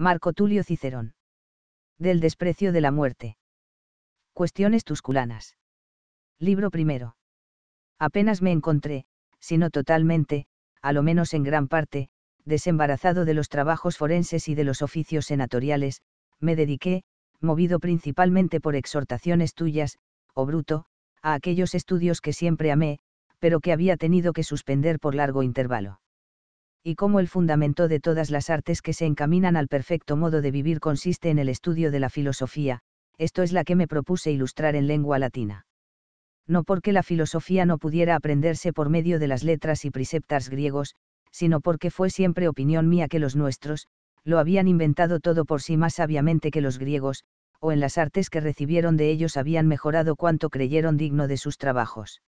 Marco Tulio Cicerón. Del desprecio de la muerte. Cuestiones tusculanas. Libro primero. Apenas me encontré, si no totalmente, a lo menos en gran parte, desembarazado de los trabajos forenses y de los oficios senatoriales, me dediqué, movido principalmente por exhortaciones tuyas, o oh bruto, a aquellos estudios que siempre amé, pero que había tenido que suspender por largo intervalo y como el fundamento de todas las artes que se encaminan al perfecto modo de vivir consiste en el estudio de la filosofía, esto es la que me propuse ilustrar en lengua latina. No porque la filosofía no pudiera aprenderse por medio de las letras y preceptas griegos, sino porque fue siempre opinión mía que los nuestros, lo habían inventado todo por sí más sabiamente que los griegos, o en las artes que recibieron de ellos habían mejorado cuanto creyeron digno de sus trabajos.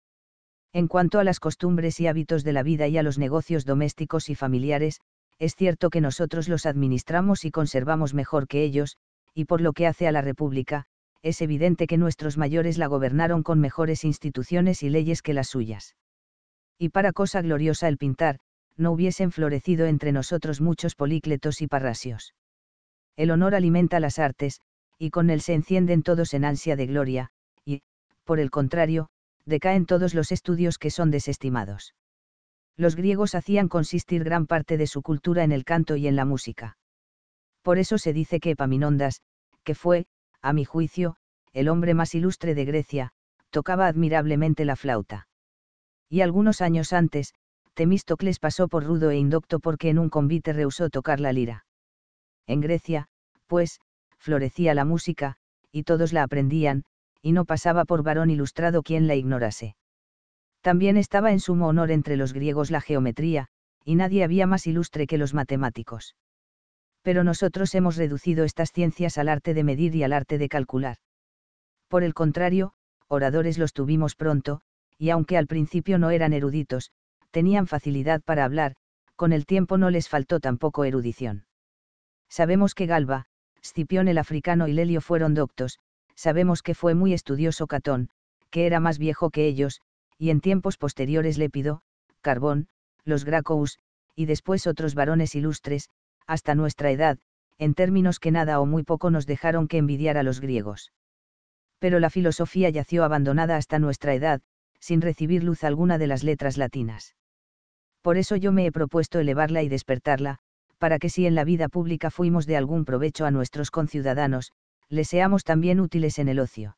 En cuanto a las costumbres y hábitos de la vida y a los negocios domésticos y familiares, es cierto que nosotros los administramos y conservamos mejor que ellos, y por lo que hace a la República, es evidente que nuestros mayores la gobernaron con mejores instituciones y leyes que las suyas. Y para cosa gloriosa el pintar, no hubiesen florecido entre nosotros muchos polícletos y parrasios. El honor alimenta las artes, y con él se encienden todos en ansia de gloria, y, por el contrario, decaen todos los estudios que son desestimados. Los griegos hacían consistir gran parte de su cultura en el canto y en la música. Por eso se dice que Epaminondas, que fue, a mi juicio, el hombre más ilustre de Grecia, tocaba admirablemente la flauta. Y algunos años antes, Temístocles pasó por rudo e indocto porque en un convite rehusó tocar la lira. En Grecia, pues, florecía la música, y todos la aprendían, y no pasaba por varón ilustrado quien la ignorase. También estaba en sumo honor entre los griegos la geometría, y nadie había más ilustre que los matemáticos. Pero nosotros hemos reducido estas ciencias al arte de medir y al arte de calcular. Por el contrario, oradores los tuvimos pronto, y aunque al principio no eran eruditos, tenían facilidad para hablar, con el tiempo no les faltó tampoco erudición. Sabemos que Galba, Scipión el africano y Lelio fueron doctos, sabemos que fue muy estudioso Catón, que era más viejo que ellos, y en tiempos posteriores Lépido, Carbón, los Gracous, y después otros varones ilustres, hasta nuestra edad, en términos que nada o muy poco nos dejaron que envidiar a los griegos. Pero la filosofía yació abandonada hasta nuestra edad, sin recibir luz alguna de las letras latinas. Por eso yo me he propuesto elevarla y despertarla, para que si en la vida pública fuimos de algún provecho a nuestros conciudadanos, le seamos también útiles en el ocio.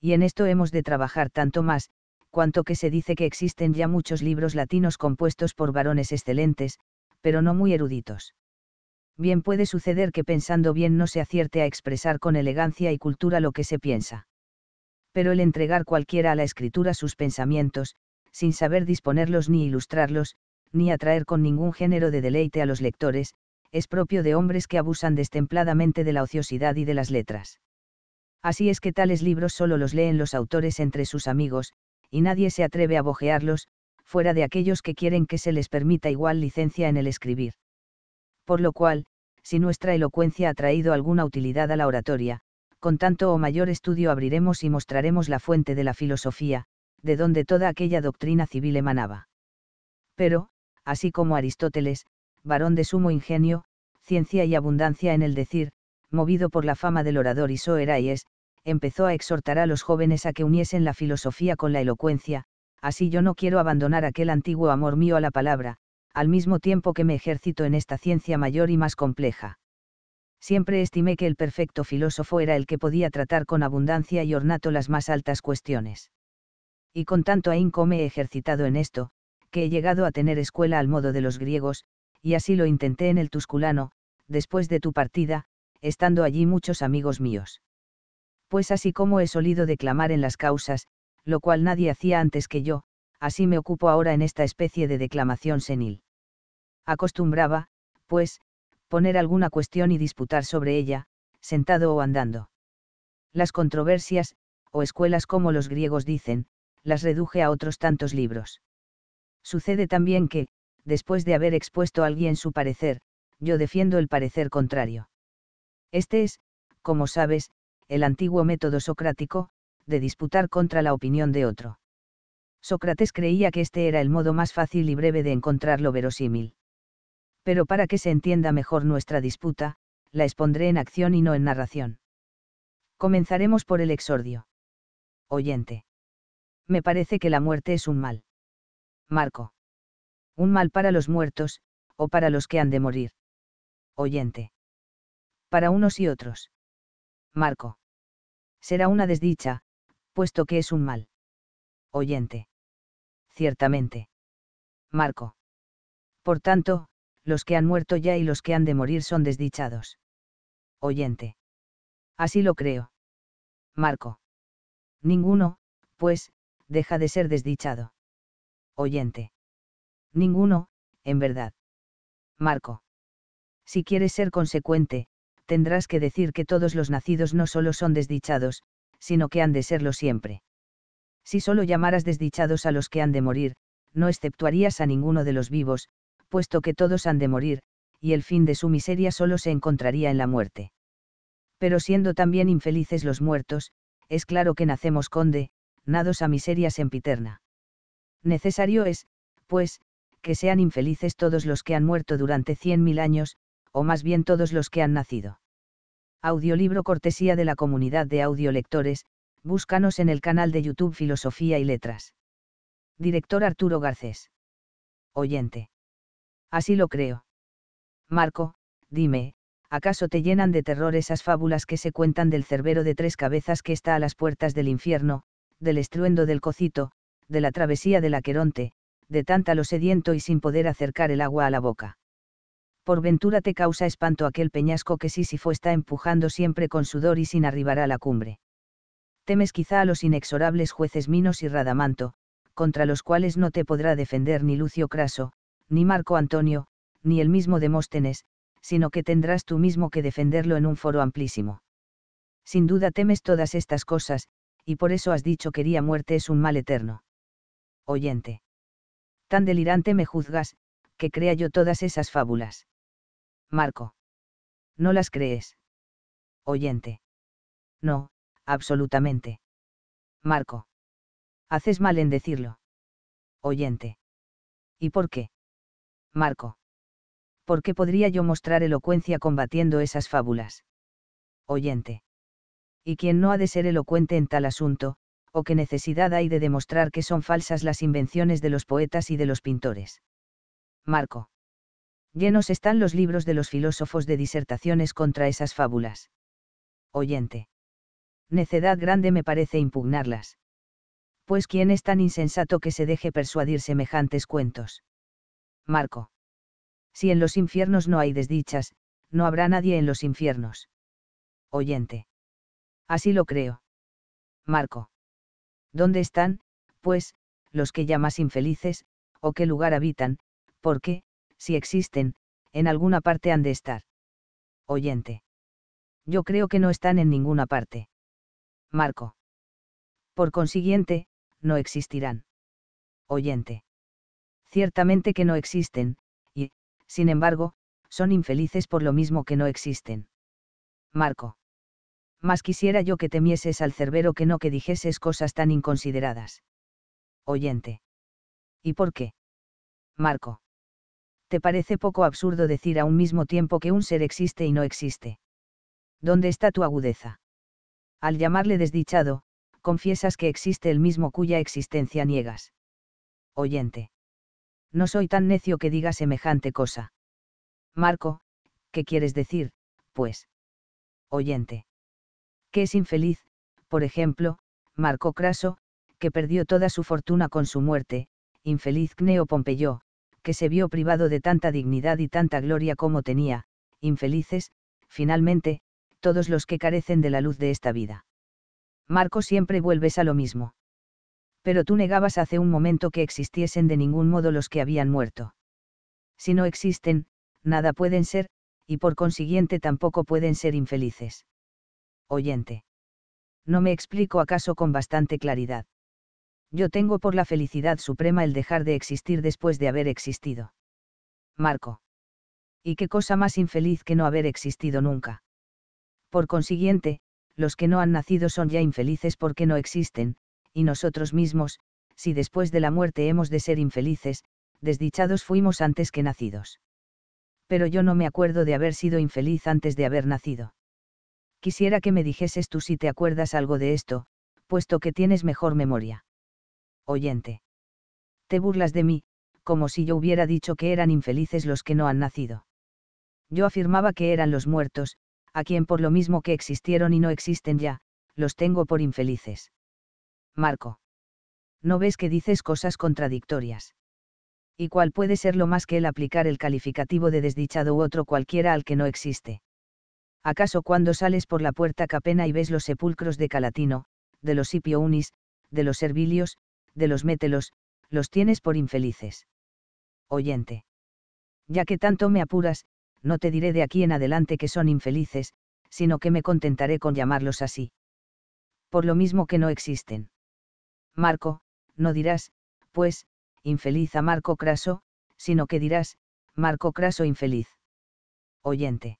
Y en esto hemos de trabajar tanto más, cuanto que se dice que existen ya muchos libros latinos compuestos por varones excelentes, pero no muy eruditos. Bien puede suceder que pensando bien no se acierte a expresar con elegancia y cultura lo que se piensa. Pero el entregar cualquiera a la escritura sus pensamientos, sin saber disponerlos ni ilustrarlos, ni atraer con ningún género de deleite a los lectores, es propio de hombres que abusan destempladamente de la ociosidad y de las letras. Así es que tales libros solo los leen los autores entre sus amigos, y nadie se atreve a bojearlos, fuera de aquellos que quieren que se les permita igual licencia en el escribir. Por lo cual, si nuestra elocuencia ha traído alguna utilidad a la oratoria, con tanto o mayor estudio abriremos y mostraremos la fuente de la filosofía, de donde toda aquella doctrina civil emanaba. Pero, así como Aristóteles, varón de sumo ingenio, ciencia y abundancia en el decir, movido por la fama del orador es, empezó a exhortar a los jóvenes a que uniesen la filosofía con la elocuencia, así yo no quiero abandonar aquel antiguo amor mío a la palabra, al mismo tiempo que me ejercito en esta ciencia mayor y más compleja. Siempre estimé que el perfecto filósofo era el que podía tratar con abundancia y ornato las más altas cuestiones. Y con tanto ahínco me he ejercitado en esto, que he llegado a tener escuela al modo de los griegos, y así lo intenté en el Tusculano, después de tu partida, estando allí muchos amigos míos. Pues así como he solido declamar en las causas, lo cual nadie hacía antes que yo, así me ocupo ahora en esta especie de declamación senil. Acostumbraba, pues, poner alguna cuestión y disputar sobre ella, sentado o andando. Las controversias, o escuelas como los griegos dicen, las reduje a otros tantos libros. Sucede también que, después de haber expuesto a alguien su parecer, yo defiendo el parecer contrario. Este es, como sabes, el antiguo método socrático, de disputar contra la opinión de otro. Sócrates creía que este era el modo más fácil y breve de encontrar lo verosímil. Pero para que se entienda mejor nuestra disputa, la expondré en acción y no en narración. Comenzaremos por el exordio. Oyente. Me parece que la muerte es un mal. Marco un mal para los muertos, o para los que han de morir. Oyente. Para unos y otros. Marco. Será una desdicha, puesto que es un mal. Oyente. Ciertamente. Marco. Por tanto, los que han muerto ya y los que han de morir son desdichados. Oyente. Así lo creo. Marco. Ninguno, pues, deja de ser desdichado. Oyente. Ninguno, en verdad. Marco. Si quieres ser consecuente, tendrás que decir que todos los nacidos no solo son desdichados, sino que han de serlo siempre. Si solo llamaras desdichados a los que han de morir, no exceptuarías a ninguno de los vivos, puesto que todos han de morir, y el fin de su miseria solo se encontraría en la muerte. Pero siendo también infelices los muertos, es claro que nacemos conde, nados a miseria sempiterna. Necesario es, pues, que sean infelices todos los que han muerto durante 100.000 años, o más bien todos los que han nacido. Audiolibro cortesía de la comunidad de audiolectores, búscanos en el canal de YouTube Filosofía y Letras. Director Arturo Garcés. Oyente. Así lo creo. Marco, dime, ¿acaso te llenan de terror esas fábulas que se cuentan del cerbero de tres cabezas que está a las puertas del infierno, del estruendo del cocito, de la travesía del Aqueronte, de lo sediento y sin poder acercar el agua a la boca. Por ventura te causa espanto aquel peñasco que Sísifo está empujando siempre con sudor y sin arribar a la cumbre. Temes quizá a los inexorables jueces Minos y Radamanto, contra los cuales no te podrá defender ni Lucio Craso, ni Marco Antonio, ni el mismo Demóstenes, sino que tendrás tú mismo que defenderlo en un foro amplísimo. Sin duda temes todas estas cosas, y por eso has dicho quería muerte es un mal eterno. Oyente tan delirante me juzgas, que crea yo todas esas fábulas. Marco. No las crees. Oyente. No, absolutamente. Marco. Haces mal en decirlo. Oyente. ¿Y por qué? Marco. ¿Por qué podría yo mostrar elocuencia combatiendo esas fábulas? Oyente. ¿Y quién no ha de ser elocuente en tal asunto, o qué necesidad hay de demostrar que son falsas las invenciones de los poetas y de los pintores. Marco. Llenos están los libros de los filósofos de disertaciones contra esas fábulas. Oyente. Necedad grande me parece impugnarlas. Pues quién es tan insensato que se deje persuadir semejantes cuentos. Marco. Si en los infiernos no hay desdichas, no habrá nadie en los infiernos. Oyente. Así lo creo. Marco. ¿Dónde están, pues, los que llamas infelices, o qué lugar habitan, porque, si existen, en alguna parte han de estar? Oyente. Yo creo que no están en ninguna parte. Marco. Por consiguiente, no existirán. Oyente. Ciertamente que no existen, y, sin embargo, son infelices por lo mismo que no existen. Marco más quisiera yo que temieses al cerbero que no que dijeses cosas tan inconsideradas. Oyente. ¿Y por qué? Marco. ¿Te parece poco absurdo decir a un mismo tiempo que un ser existe y no existe? ¿Dónde está tu agudeza? Al llamarle desdichado, confiesas que existe el mismo cuya existencia niegas. Oyente. No soy tan necio que diga semejante cosa. Marco, ¿qué quieres decir, pues? Oyente que es infeliz, por ejemplo, Marco Craso, que perdió toda su fortuna con su muerte, infeliz Cneo Pompeyo, que se vio privado de tanta dignidad y tanta gloria como tenía, infelices, finalmente, todos los que carecen de la luz de esta vida. Marco siempre vuelves a lo mismo. Pero tú negabas hace un momento que existiesen de ningún modo los que habían muerto. Si no existen, nada pueden ser, y por consiguiente tampoco pueden ser infelices oyente. No me explico acaso con bastante claridad. Yo tengo por la felicidad suprema el dejar de existir después de haber existido. Marco. ¿Y qué cosa más infeliz que no haber existido nunca? Por consiguiente, los que no han nacido son ya infelices porque no existen, y nosotros mismos, si después de la muerte hemos de ser infelices, desdichados fuimos antes que nacidos. Pero yo no me acuerdo de haber sido infeliz antes de haber nacido quisiera que me dijeses tú si te acuerdas algo de esto, puesto que tienes mejor memoria. Oyente. Te burlas de mí, como si yo hubiera dicho que eran infelices los que no han nacido. Yo afirmaba que eran los muertos, a quien por lo mismo que existieron y no existen ya, los tengo por infelices. Marco. ¿No ves que dices cosas contradictorias? ¿Y cuál puede ser lo más que el aplicar el calificativo de desdichado u otro cualquiera al que no existe? ¿Acaso cuando sales por la puerta capena y ves los sepulcros de Calatino, de los Unis, de los Servilios, de los Mételos, los tienes por infelices? Oyente. Ya que tanto me apuras, no te diré de aquí en adelante que son infelices, sino que me contentaré con llamarlos así. Por lo mismo que no existen. Marco, no dirás, pues, infeliz a Marco Craso, sino que dirás, Marco Craso infeliz. Oyente.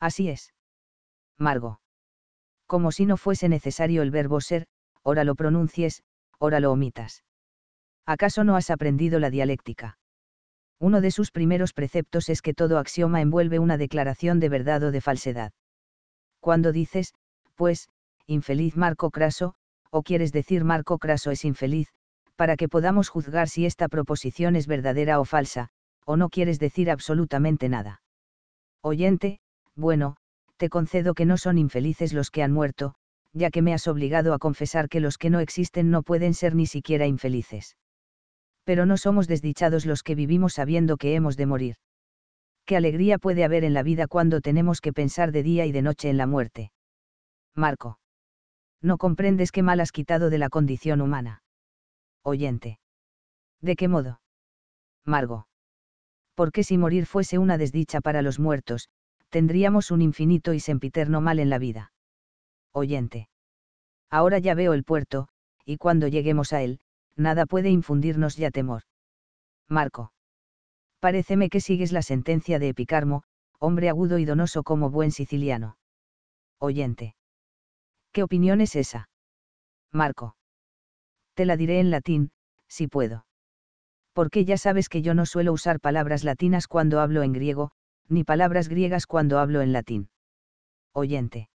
Así es. Margo. Como si no fuese necesario el verbo ser, ora lo pronuncies, ora lo omitas. ¿Acaso no has aprendido la dialéctica? Uno de sus primeros preceptos es que todo axioma envuelve una declaración de verdad o de falsedad. Cuando dices, pues, infeliz Marco Craso, o quieres decir Marco Craso es infeliz, para que podamos juzgar si esta proposición es verdadera o falsa, o no quieres decir absolutamente nada. Oyente, bueno, te concedo que no son infelices los que han muerto, ya que me has obligado a confesar que los que no existen no pueden ser ni siquiera infelices. Pero no somos desdichados los que vivimos sabiendo que hemos de morir. Qué alegría puede haber en la vida cuando tenemos que pensar de día y de noche en la muerte. Marco. No comprendes qué mal has quitado de la condición humana. Oyente. ¿De qué modo? Margo. Porque si morir fuese una desdicha para los muertos, tendríamos un infinito y sempiterno mal en la vida. Oyente. Ahora ya veo el puerto, y cuando lleguemos a él, nada puede infundirnos ya temor. Marco. Pareceme que sigues la sentencia de Epicarmo, hombre agudo y donoso como buen siciliano. Oyente. ¿Qué opinión es esa? Marco. Te la diré en latín, si puedo. Porque ya sabes que yo no suelo usar palabras latinas cuando hablo en griego, ni palabras griegas cuando hablo en latín. Oyente.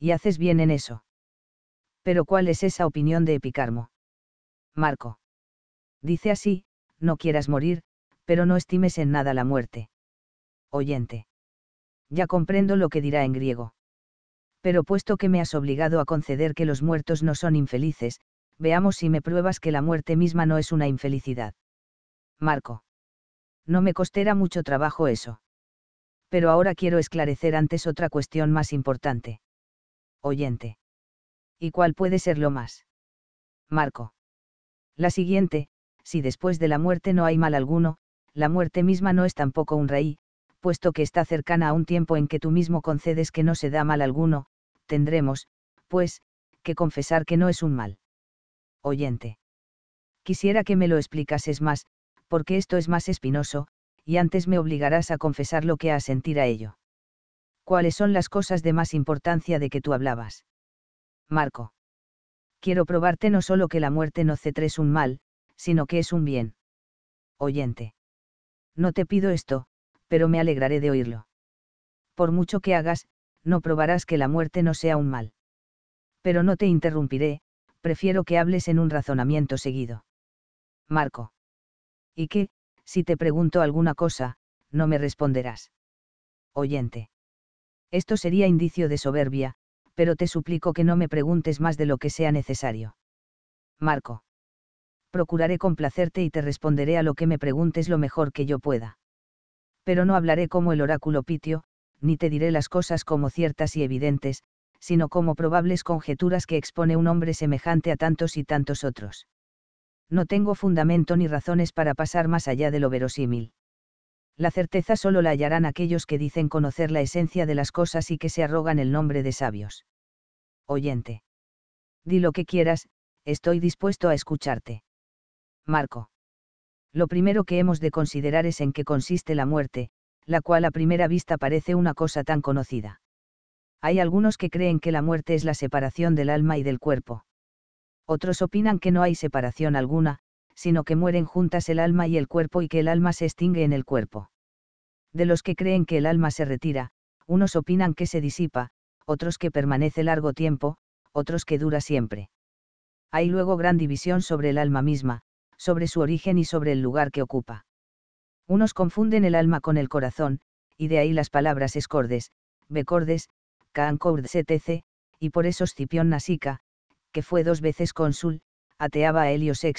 Y haces bien en eso. Pero ¿cuál es esa opinión de Epicarmo? Marco. Dice así, no quieras morir, pero no estimes en nada la muerte. Oyente. Ya comprendo lo que dirá en griego. Pero puesto que me has obligado a conceder que los muertos no son infelices, veamos si me pruebas que la muerte misma no es una infelicidad. Marco. No me costera mucho trabajo eso pero ahora quiero esclarecer antes otra cuestión más importante. Oyente. ¿Y cuál puede ser lo más? Marco. La siguiente, si después de la muerte no hay mal alguno, la muerte misma no es tampoco un rey, puesto que está cercana a un tiempo en que tú mismo concedes que no se da mal alguno, tendremos, pues, que confesar que no es un mal. Oyente. Quisiera que me lo explicases más, porque esto es más espinoso, y antes me obligarás a confesar lo que a sentir a ello. ¿Cuáles son las cosas de más importancia de que tú hablabas? Marco. Quiero probarte no solo que la muerte no cetre es un mal, sino que es un bien. Oyente. No te pido esto, pero me alegraré de oírlo. Por mucho que hagas, no probarás que la muerte no sea un mal. Pero no te interrumpiré, prefiero que hables en un razonamiento seguido. Marco. ¿Y qué, si te pregunto alguna cosa, no me responderás. Oyente. Esto sería indicio de soberbia, pero te suplico que no me preguntes más de lo que sea necesario. Marco. Procuraré complacerte y te responderé a lo que me preguntes lo mejor que yo pueda. Pero no hablaré como el oráculo Pitio, ni te diré las cosas como ciertas y evidentes, sino como probables conjeturas que expone un hombre semejante a tantos y tantos otros no tengo fundamento ni razones para pasar más allá de lo verosímil. La certeza solo la hallarán aquellos que dicen conocer la esencia de las cosas y que se arrogan el nombre de sabios. Oyente. Di lo que quieras, estoy dispuesto a escucharte. Marco. Lo primero que hemos de considerar es en qué consiste la muerte, la cual a primera vista parece una cosa tan conocida. Hay algunos que creen que la muerte es la separación del alma y del cuerpo otros opinan que no hay separación alguna, sino que mueren juntas el alma y el cuerpo y que el alma se extingue en el cuerpo. De los que creen que el alma se retira, unos opinan que se disipa, otros que permanece largo tiempo, otros que dura siempre. Hay luego gran división sobre el alma misma, sobre su origen y sobre el lugar que ocupa. Unos confunden el alma con el corazón, y de ahí las palabras escordes, becordes, caancordes etc., y por eso Scipión Nasica, fue dos veces cónsul, ateaba a Helio VI,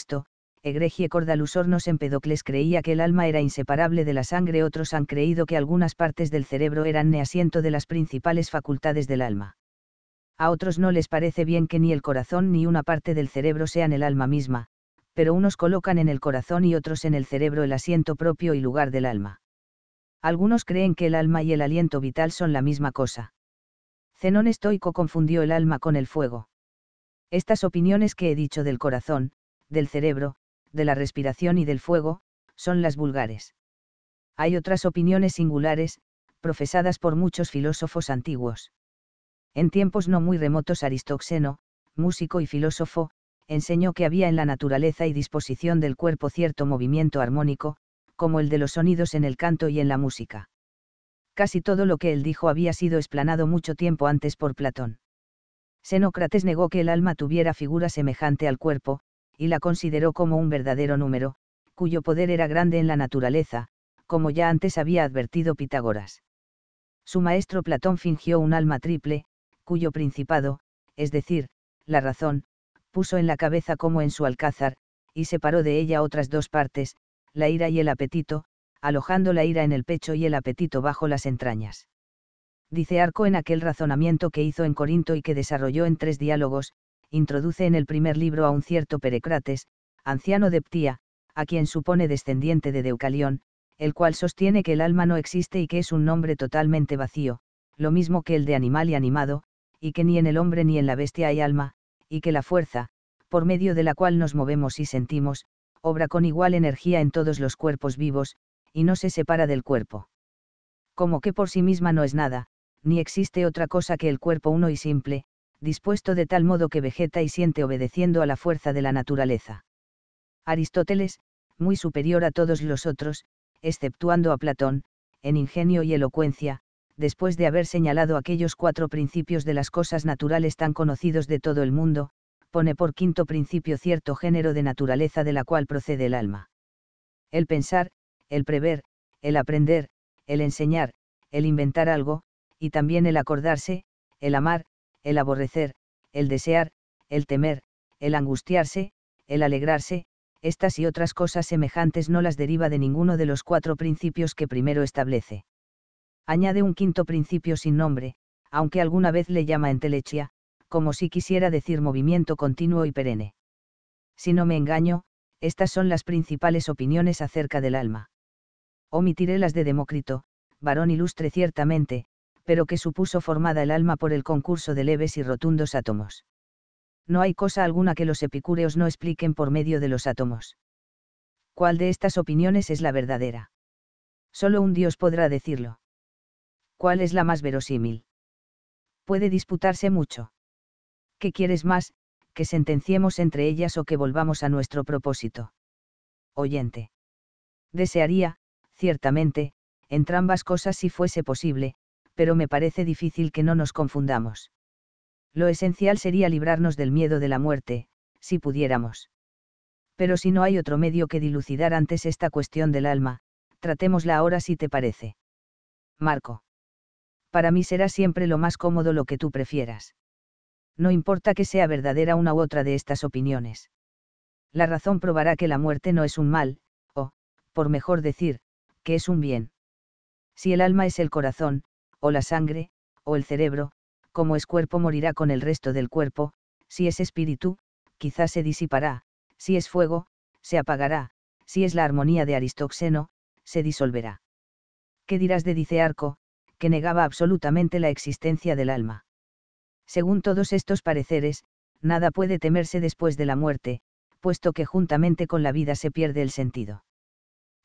egregie Cordalusornos Empedocles creía que el alma era inseparable de la sangre, otros han creído que algunas partes del cerebro eran neasiento de las principales facultades del alma. A otros no les parece bien que ni el corazón ni una parte del cerebro sean el alma misma, pero unos colocan en el corazón y otros en el cerebro el asiento propio y lugar del alma. Algunos creen que el alma y el aliento vital son la misma cosa. Zenón estoico confundió el alma con el fuego. Estas opiniones que he dicho del corazón, del cerebro, de la respiración y del fuego, son las vulgares. Hay otras opiniones singulares, profesadas por muchos filósofos antiguos. En tiempos no muy remotos Aristoxeno, músico y filósofo, enseñó que había en la naturaleza y disposición del cuerpo cierto movimiento armónico, como el de los sonidos en el canto y en la música. Casi todo lo que él dijo había sido explanado mucho tiempo antes por Platón. Xenócrates negó que el alma tuviera figura semejante al cuerpo, y la consideró como un verdadero número, cuyo poder era grande en la naturaleza, como ya antes había advertido Pitágoras. Su maestro Platón fingió un alma triple, cuyo principado, es decir, la razón, puso en la cabeza como en su alcázar, y separó de ella otras dos partes, la ira y el apetito, alojando la ira en el pecho y el apetito bajo las entrañas dice Arco en aquel razonamiento que hizo en Corinto y que desarrolló en tres diálogos, introduce en el primer libro a un cierto Perecrates, anciano de Ptía, a quien supone descendiente de Deucalión, el cual sostiene que el alma no existe y que es un nombre totalmente vacío, lo mismo que el de animal y animado, y que ni en el hombre ni en la bestia hay alma, y que la fuerza, por medio de la cual nos movemos y sentimos, obra con igual energía en todos los cuerpos vivos, y no se separa del cuerpo. Como que por sí misma no es nada, ni existe otra cosa que el cuerpo uno y simple, dispuesto de tal modo que vegeta y siente obedeciendo a la fuerza de la naturaleza. Aristóteles, muy superior a todos los otros, exceptuando a Platón, en ingenio y elocuencia, después de haber señalado aquellos cuatro principios de las cosas naturales tan conocidos de todo el mundo, pone por quinto principio cierto género de naturaleza de la cual procede el alma. El pensar, el prever, el aprender, el enseñar, el inventar algo, y también el acordarse, el amar, el aborrecer, el desear, el temer, el angustiarse, el alegrarse, estas y otras cosas semejantes no las deriva de ninguno de los cuatro principios que primero establece. Añade un quinto principio sin nombre, aunque alguna vez le llama entelechia, como si quisiera decir movimiento continuo y perenne. Si no me engaño, estas son las principales opiniones acerca del alma. Omitiré las de Demócrito, varón ilustre ciertamente, pero que supuso formada el alma por el concurso de leves y rotundos átomos. No hay cosa alguna que los epicúreos no expliquen por medio de los átomos. ¿Cuál de estas opiniones es la verdadera? Solo un dios podrá decirlo. ¿Cuál es la más verosímil? Puede disputarse mucho. ¿Qué quieres más, que sentenciemos entre ellas o que volvamos a nuestro propósito? Oyente. Desearía, ciertamente, entrambas cosas si fuese posible, pero me parece difícil que no nos confundamos. Lo esencial sería librarnos del miedo de la muerte, si pudiéramos. Pero si no hay otro medio que dilucidar antes esta cuestión del alma, tratémosla ahora si te parece. Marco. Para mí será siempre lo más cómodo lo que tú prefieras. No importa que sea verdadera una u otra de estas opiniones. La razón probará que la muerte no es un mal, o, por mejor decir, que es un bien. Si el alma es el corazón, o la sangre, o el cerebro, como es cuerpo morirá con el resto del cuerpo, si es espíritu, quizás se disipará, si es fuego, se apagará, si es la armonía de Aristoxeno, se disolverá. ¿Qué dirás de Dicearco, que negaba absolutamente la existencia del alma? Según todos estos pareceres, nada puede temerse después de la muerte, puesto que juntamente con la vida se pierde el sentido.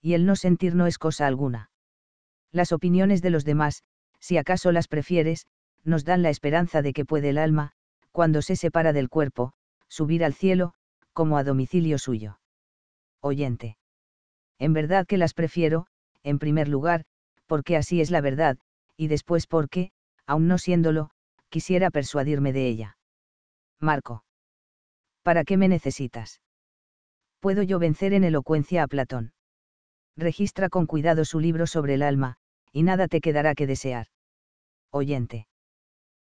Y el no sentir no es cosa alguna. Las opiniones de los demás, si acaso las prefieres, nos dan la esperanza de que puede el alma, cuando se separa del cuerpo, subir al cielo, como a domicilio suyo. Oyente. En verdad que las prefiero, en primer lugar, porque así es la verdad, y después porque, aun no siéndolo, quisiera persuadirme de ella. Marco. ¿Para qué me necesitas? ¿Puedo yo vencer en elocuencia a Platón? Registra con cuidado su libro sobre el alma, y nada te quedará que desear oyente.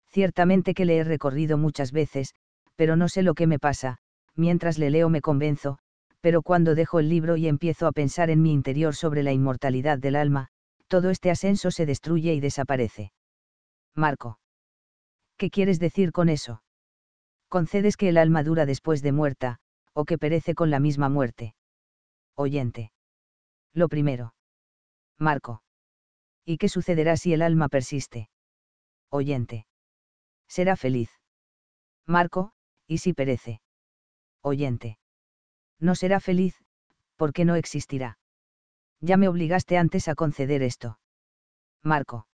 Ciertamente que le he recorrido muchas veces, pero no sé lo que me pasa, mientras le leo me convenzo, pero cuando dejo el libro y empiezo a pensar en mi interior sobre la inmortalidad del alma, todo este ascenso se destruye y desaparece. Marco. ¿Qué quieres decir con eso? Concedes que el alma dura después de muerta, o que perece con la misma muerte. Oyente. Lo primero. Marco. ¿Y qué sucederá si el alma persiste? oyente. Será feliz. Marco, y si perece. Oyente. No será feliz, porque no existirá. Ya me obligaste antes a conceder esto. Marco.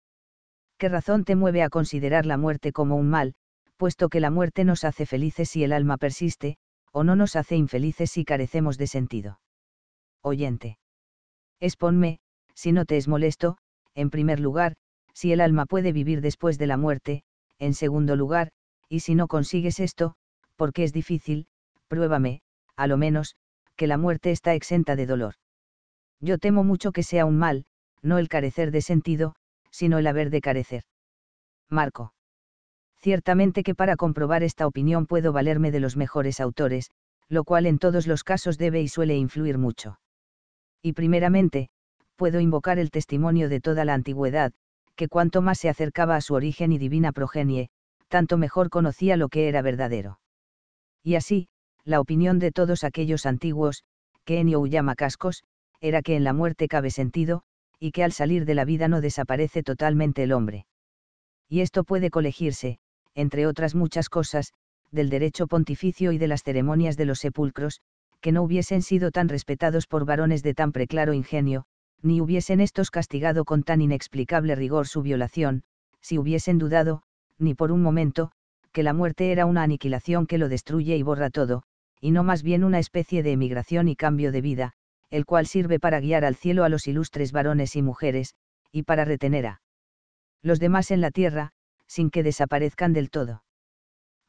¿Qué razón te mueve a considerar la muerte como un mal, puesto que la muerte nos hace felices si el alma persiste, o no nos hace infelices si carecemos de sentido? Oyente. Exponme, si no te es molesto, en primer lugar, si el alma puede vivir después de la muerte, en segundo lugar, y si no consigues esto, porque es difícil, pruébame, a lo menos, que la muerte está exenta de dolor. Yo temo mucho que sea un mal, no el carecer de sentido, sino el haber de carecer. Marco. Ciertamente que para comprobar esta opinión puedo valerme de los mejores autores, lo cual en todos los casos debe y suele influir mucho. Y primeramente, puedo invocar el testimonio de toda la antigüedad, que cuanto más se acercaba a su origen y divina progenie, tanto mejor conocía lo que era verdadero. Y así, la opinión de todos aquellos antiguos, que Enio llama Cascos, era que en la muerte cabe sentido, y que al salir de la vida no desaparece totalmente el hombre. Y esto puede colegirse, entre otras muchas cosas, del derecho pontificio y de las ceremonias de los sepulcros, que no hubiesen sido tan respetados por varones de tan preclaro ingenio, ni hubiesen estos castigado con tan inexplicable rigor su violación, si hubiesen dudado, ni por un momento, que la muerte era una aniquilación que lo destruye y borra todo, y no más bien una especie de emigración y cambio de vida, el cual sirve para guiar al cielo a los ilustres varones y mujeres, y para retener a los demás en la tierra, sin que desaparezcan del todo.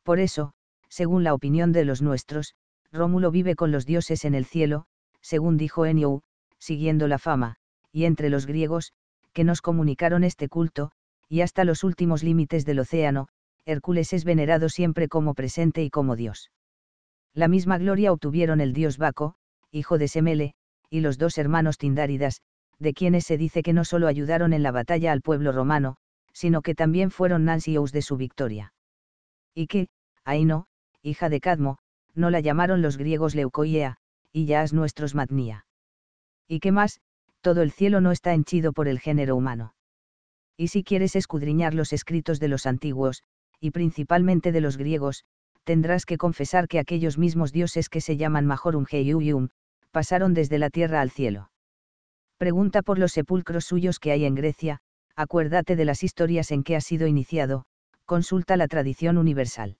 Por eso, según la opinión de los nuestros, Rómulo vive con los dioses en el cielo, según dijo Enio siguiendo la fama, y entre los griegos, que nos comunicaron este culto, y hasta los últimos límites del océano, Hércules es venerado siempre como presente y como Dios. La misma gloria obtuvieron el dios Baco, hijo de Semele, y los dos hermanos Tindáridas, de quienes se dice que no solo ayudaron en la batalla al pueblo romano, sino que también fueron Nansios de su victoria. Y que, Aino, hija de Cadmo, no la llamaron los griegos leucoea y ya nuestros Matnia. Y qué más, todo el cielo no está henchido por el género humano. Y si quieres escudriñar los escritos de los antiguos, y principalmente de los griegos, tendrás que confesar que aquellos mismos dioses que se llaman Majorum Heiuium, pasaron desde la tierra al cielo. Pregunta por los sepulcros suyos que hay en Grecia, acuérdate de las historias en que ha sido iniciado, consulta la tradición universal.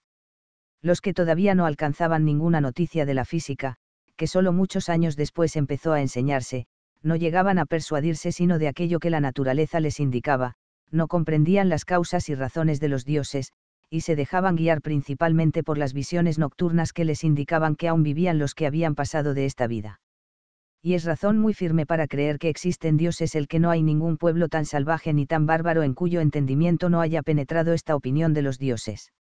Los que todavía no alcanzaban ninguna noticia de la física, que solo muchos años después empezó a enseñarse, no llegaban a persuadirse sino de aquello que la naturaleza les indicaba, no comprendían las causas y razones de los dioses, y se dejaban guiar principalmente por las visiones nocturnas que les indicaban que aún vivían los que habían pasado de esta vida. Y es razón muy firme para creer que existen dioses el que no hay ningún pueblo tan salvaje ni tan bárbaro en cuyo entendimiento no haya penetrado esta opinión de los dioses.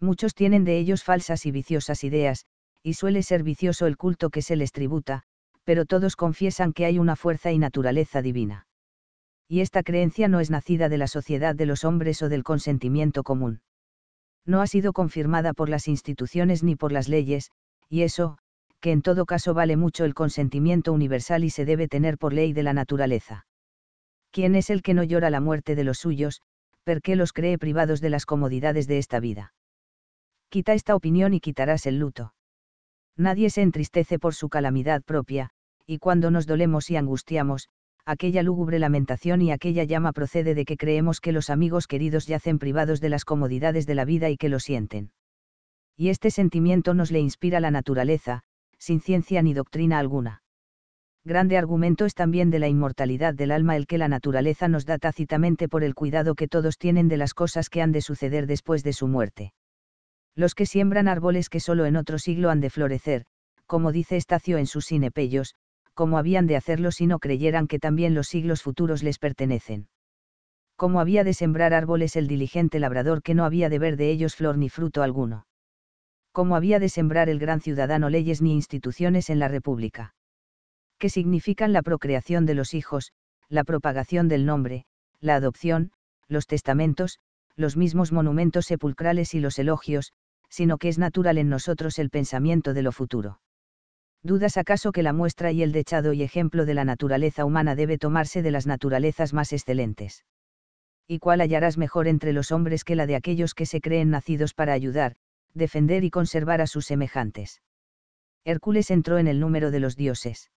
Muchos tienen de ellos falsas y viciosas ideas, y suele ser vicioso el culto que se les tributa, pero todos confiesan que hay una fuerza y naturaleza divina. Y esta creencia no es nacida de la sociedad de los hombres o del consentimiento común. No ha sido confirmada por las instituciones ni por las leyes, y eso, que en todo caso vale mucho el consentimiento universal y se debe tener por ley de la naturaleza. ¿Quién es el que no llora la muerte de los suyos, ¿Por qué los cree privados de las comodidades de esta vida? Quita esta opinión y quitarás el luto. Nadie se entristece por su calamidad propia, y cuando nos dolemos y angustiamos, aquella lúgubre lamentación y aquella llama procede de que creemos que los amigos queridos yacen privados de las comodidades de la vida y que lo sienten. Y este sentimiento nos le inspira la naturaleza, sin ciencia ni doctrina alguna. Grande argumento es también de la inmortalidad del alma el que la naturaleza nos da tácitamente por el cuidado que todos tienen de las cosas que han de suceder después de su muerte los que siembran árboles que solo en otro siglo han de florecer, como dice Estacio en sus Cinepellos, como habían de hacerlo si no creyeran que también los siglos futuros les pertenecen. Como había de sembrar árboles el diligente labrador que no había de ver de ellos flor ni fruto alguno. Como había de sembrar el gran ciudadano leyes ni instituciones en la República. ¿Qué significan la procreación de los hijos, la propagación del nombre, la adopción, los testamentos, los mismos monumentos sepulcrales y los elogios, sino que es natural en nosotros el pensamiento de lo futuro. ¿Dudas acaso que la muestra y el dechado y ejemplo de la naturaleza humana debe tomarse de las naturalezas más excelentes? ¿Y cuál hallarás mejor entre los hombres que la de aquellos que se creen nacidos para ayudar, defender y conservar a sus semejantes? Hércules entró en el número de los dioses.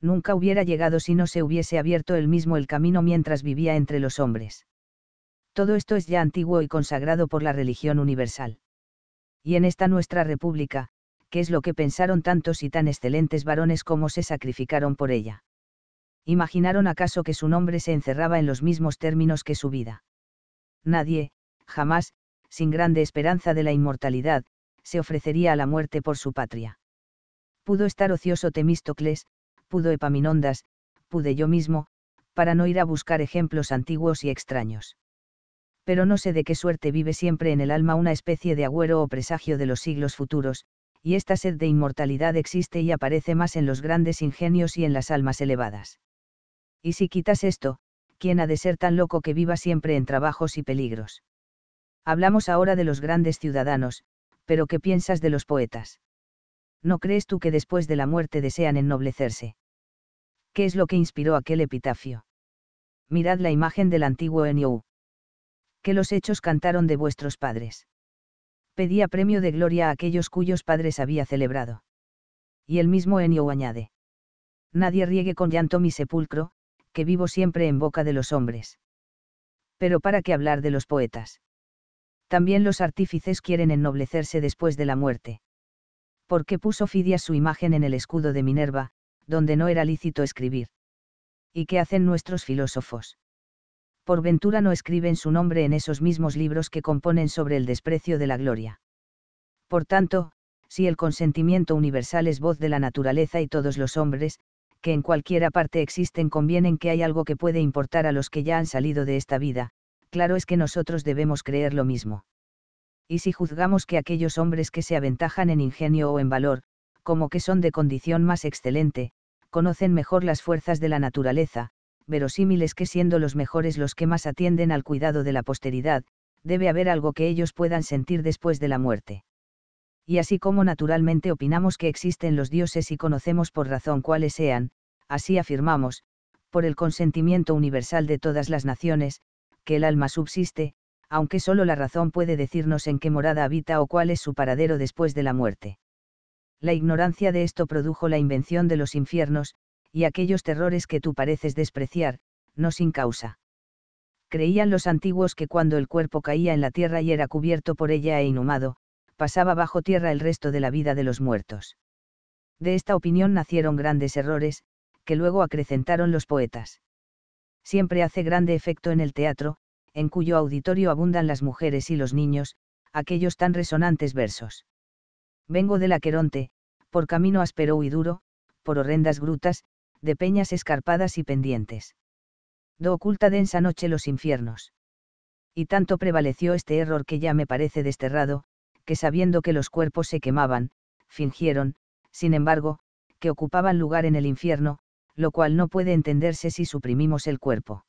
Nunca hubiera llegado si no se hubiese abierto él mismo el camino mientras vivía entre los hombres. Todo esto es ya antiguo y consagrado por la religión universal y en esta nuestra república, ¿qué es lo que pensaron tantos y tan excelentes varones como se sacrificaron por ella. ¿Imaginaron acaso que su nombre se encerraba en los mismos términos que su vida? Nadie, jamás, sin grande esperanza de la inmortalidad, se ofrecería a la muerte por su patria. Pudo estar ocioso Temístocles, pudo Epaminondas, pude yo mismo, para no ir a buscar ejemplos antiguos y extraños pero no sé de qué suerte vive siempre en el alma una especie de agüero o presagio de los siglos futuros, y esta sed de inmortalidad existe y aparece más en los grandes ingenios y en las almas elevadas. Y si quitas esto, ¿quién ha de ser tan loco que viva siempre en trabajos y peligros? Hablamos ahora de los grandes ciudadanos, pero ¿qué piensas de los poetas? ¿No crees tú que después de la muerte desean ennoblecerse? ¿Qué es lo que inspiró aquel epitafio? Mirad la imagen del antiguo Eniu los hechos cantaron de vuestros padres. Pedía premio de gloria a aquellos cuyos padres había celebrado. Y el mismo Enio añade. Nadie riegue con llanto mi sepulcro, que vivo siempre en boca de los hombres. Pero para qué hablar de los poetas. También los artífices quieren ennoblecerse después de la muerte. Porque puso Fidias su imagen en el escudo de Minerva, donde no era lícito escribir. ¿Y qué hacen nuestros filósofos? por ventura no escriben su nombre en esos mismos libros que componen sobre el desprecio de la gloria. Por tanto, si el consentimiento universal es voz de la naturaleza y todos los hombres, que en cualquiera parte existen convienen que hay algo que puede importar a los que ya han salido de esta vida, claro es que nosotros debemos creer lo mismo. Y si juzgamos que aquellos hombres que se aventajan en ingenio o en valor, como que son de condición más excelente, conocen mejor las fuerzas de la naturaleza, verosímiles que siendo los mejores los que más atienden al cuidado de la posteridad, debe haber algo que ellos puedan sentir después de la muerte. Y así como naturalmente opinamos que existen los dioses y conocemos por razón cuáles sean, así afirmamos, por el consentimiento universal de todas las naciones, que el alma subsiste, aunque solo la razón puede decirnos en qué morada habita o cuál es su paradero después de la muerte. La ignorancia de esto produjo la invención de los infiernos, y aquellos terrores que tú pareces despreciar, no sin causa. Creían los antiguos que cuando el cuerpo caía en la tierra y era cubierto por ella e inhumado, pasaba bajo tierra el resto de la vida de los muertos. De esta opinión nacieron grandes errores, que luego acrecentaron los poetas. Siempre hace grande efecto en el teatro, en cuyo auditorio abundan las mujeres y los niños, aquellos tan resonantes versos. Vengo del Aqueronte, por camino áspero y duro, por horrendas grutas, de peñas escarpadas y pendientes. Do oculta densa noche los infiernos. Y tanto prevaleció este error que ya me parece desterrado, que sabiendo que los cuerpos se quemaban, fingieron, sin embargo, que ocupaban lugar en el infierno, lo cual no puede entenderse si suprimimos el cuerpo.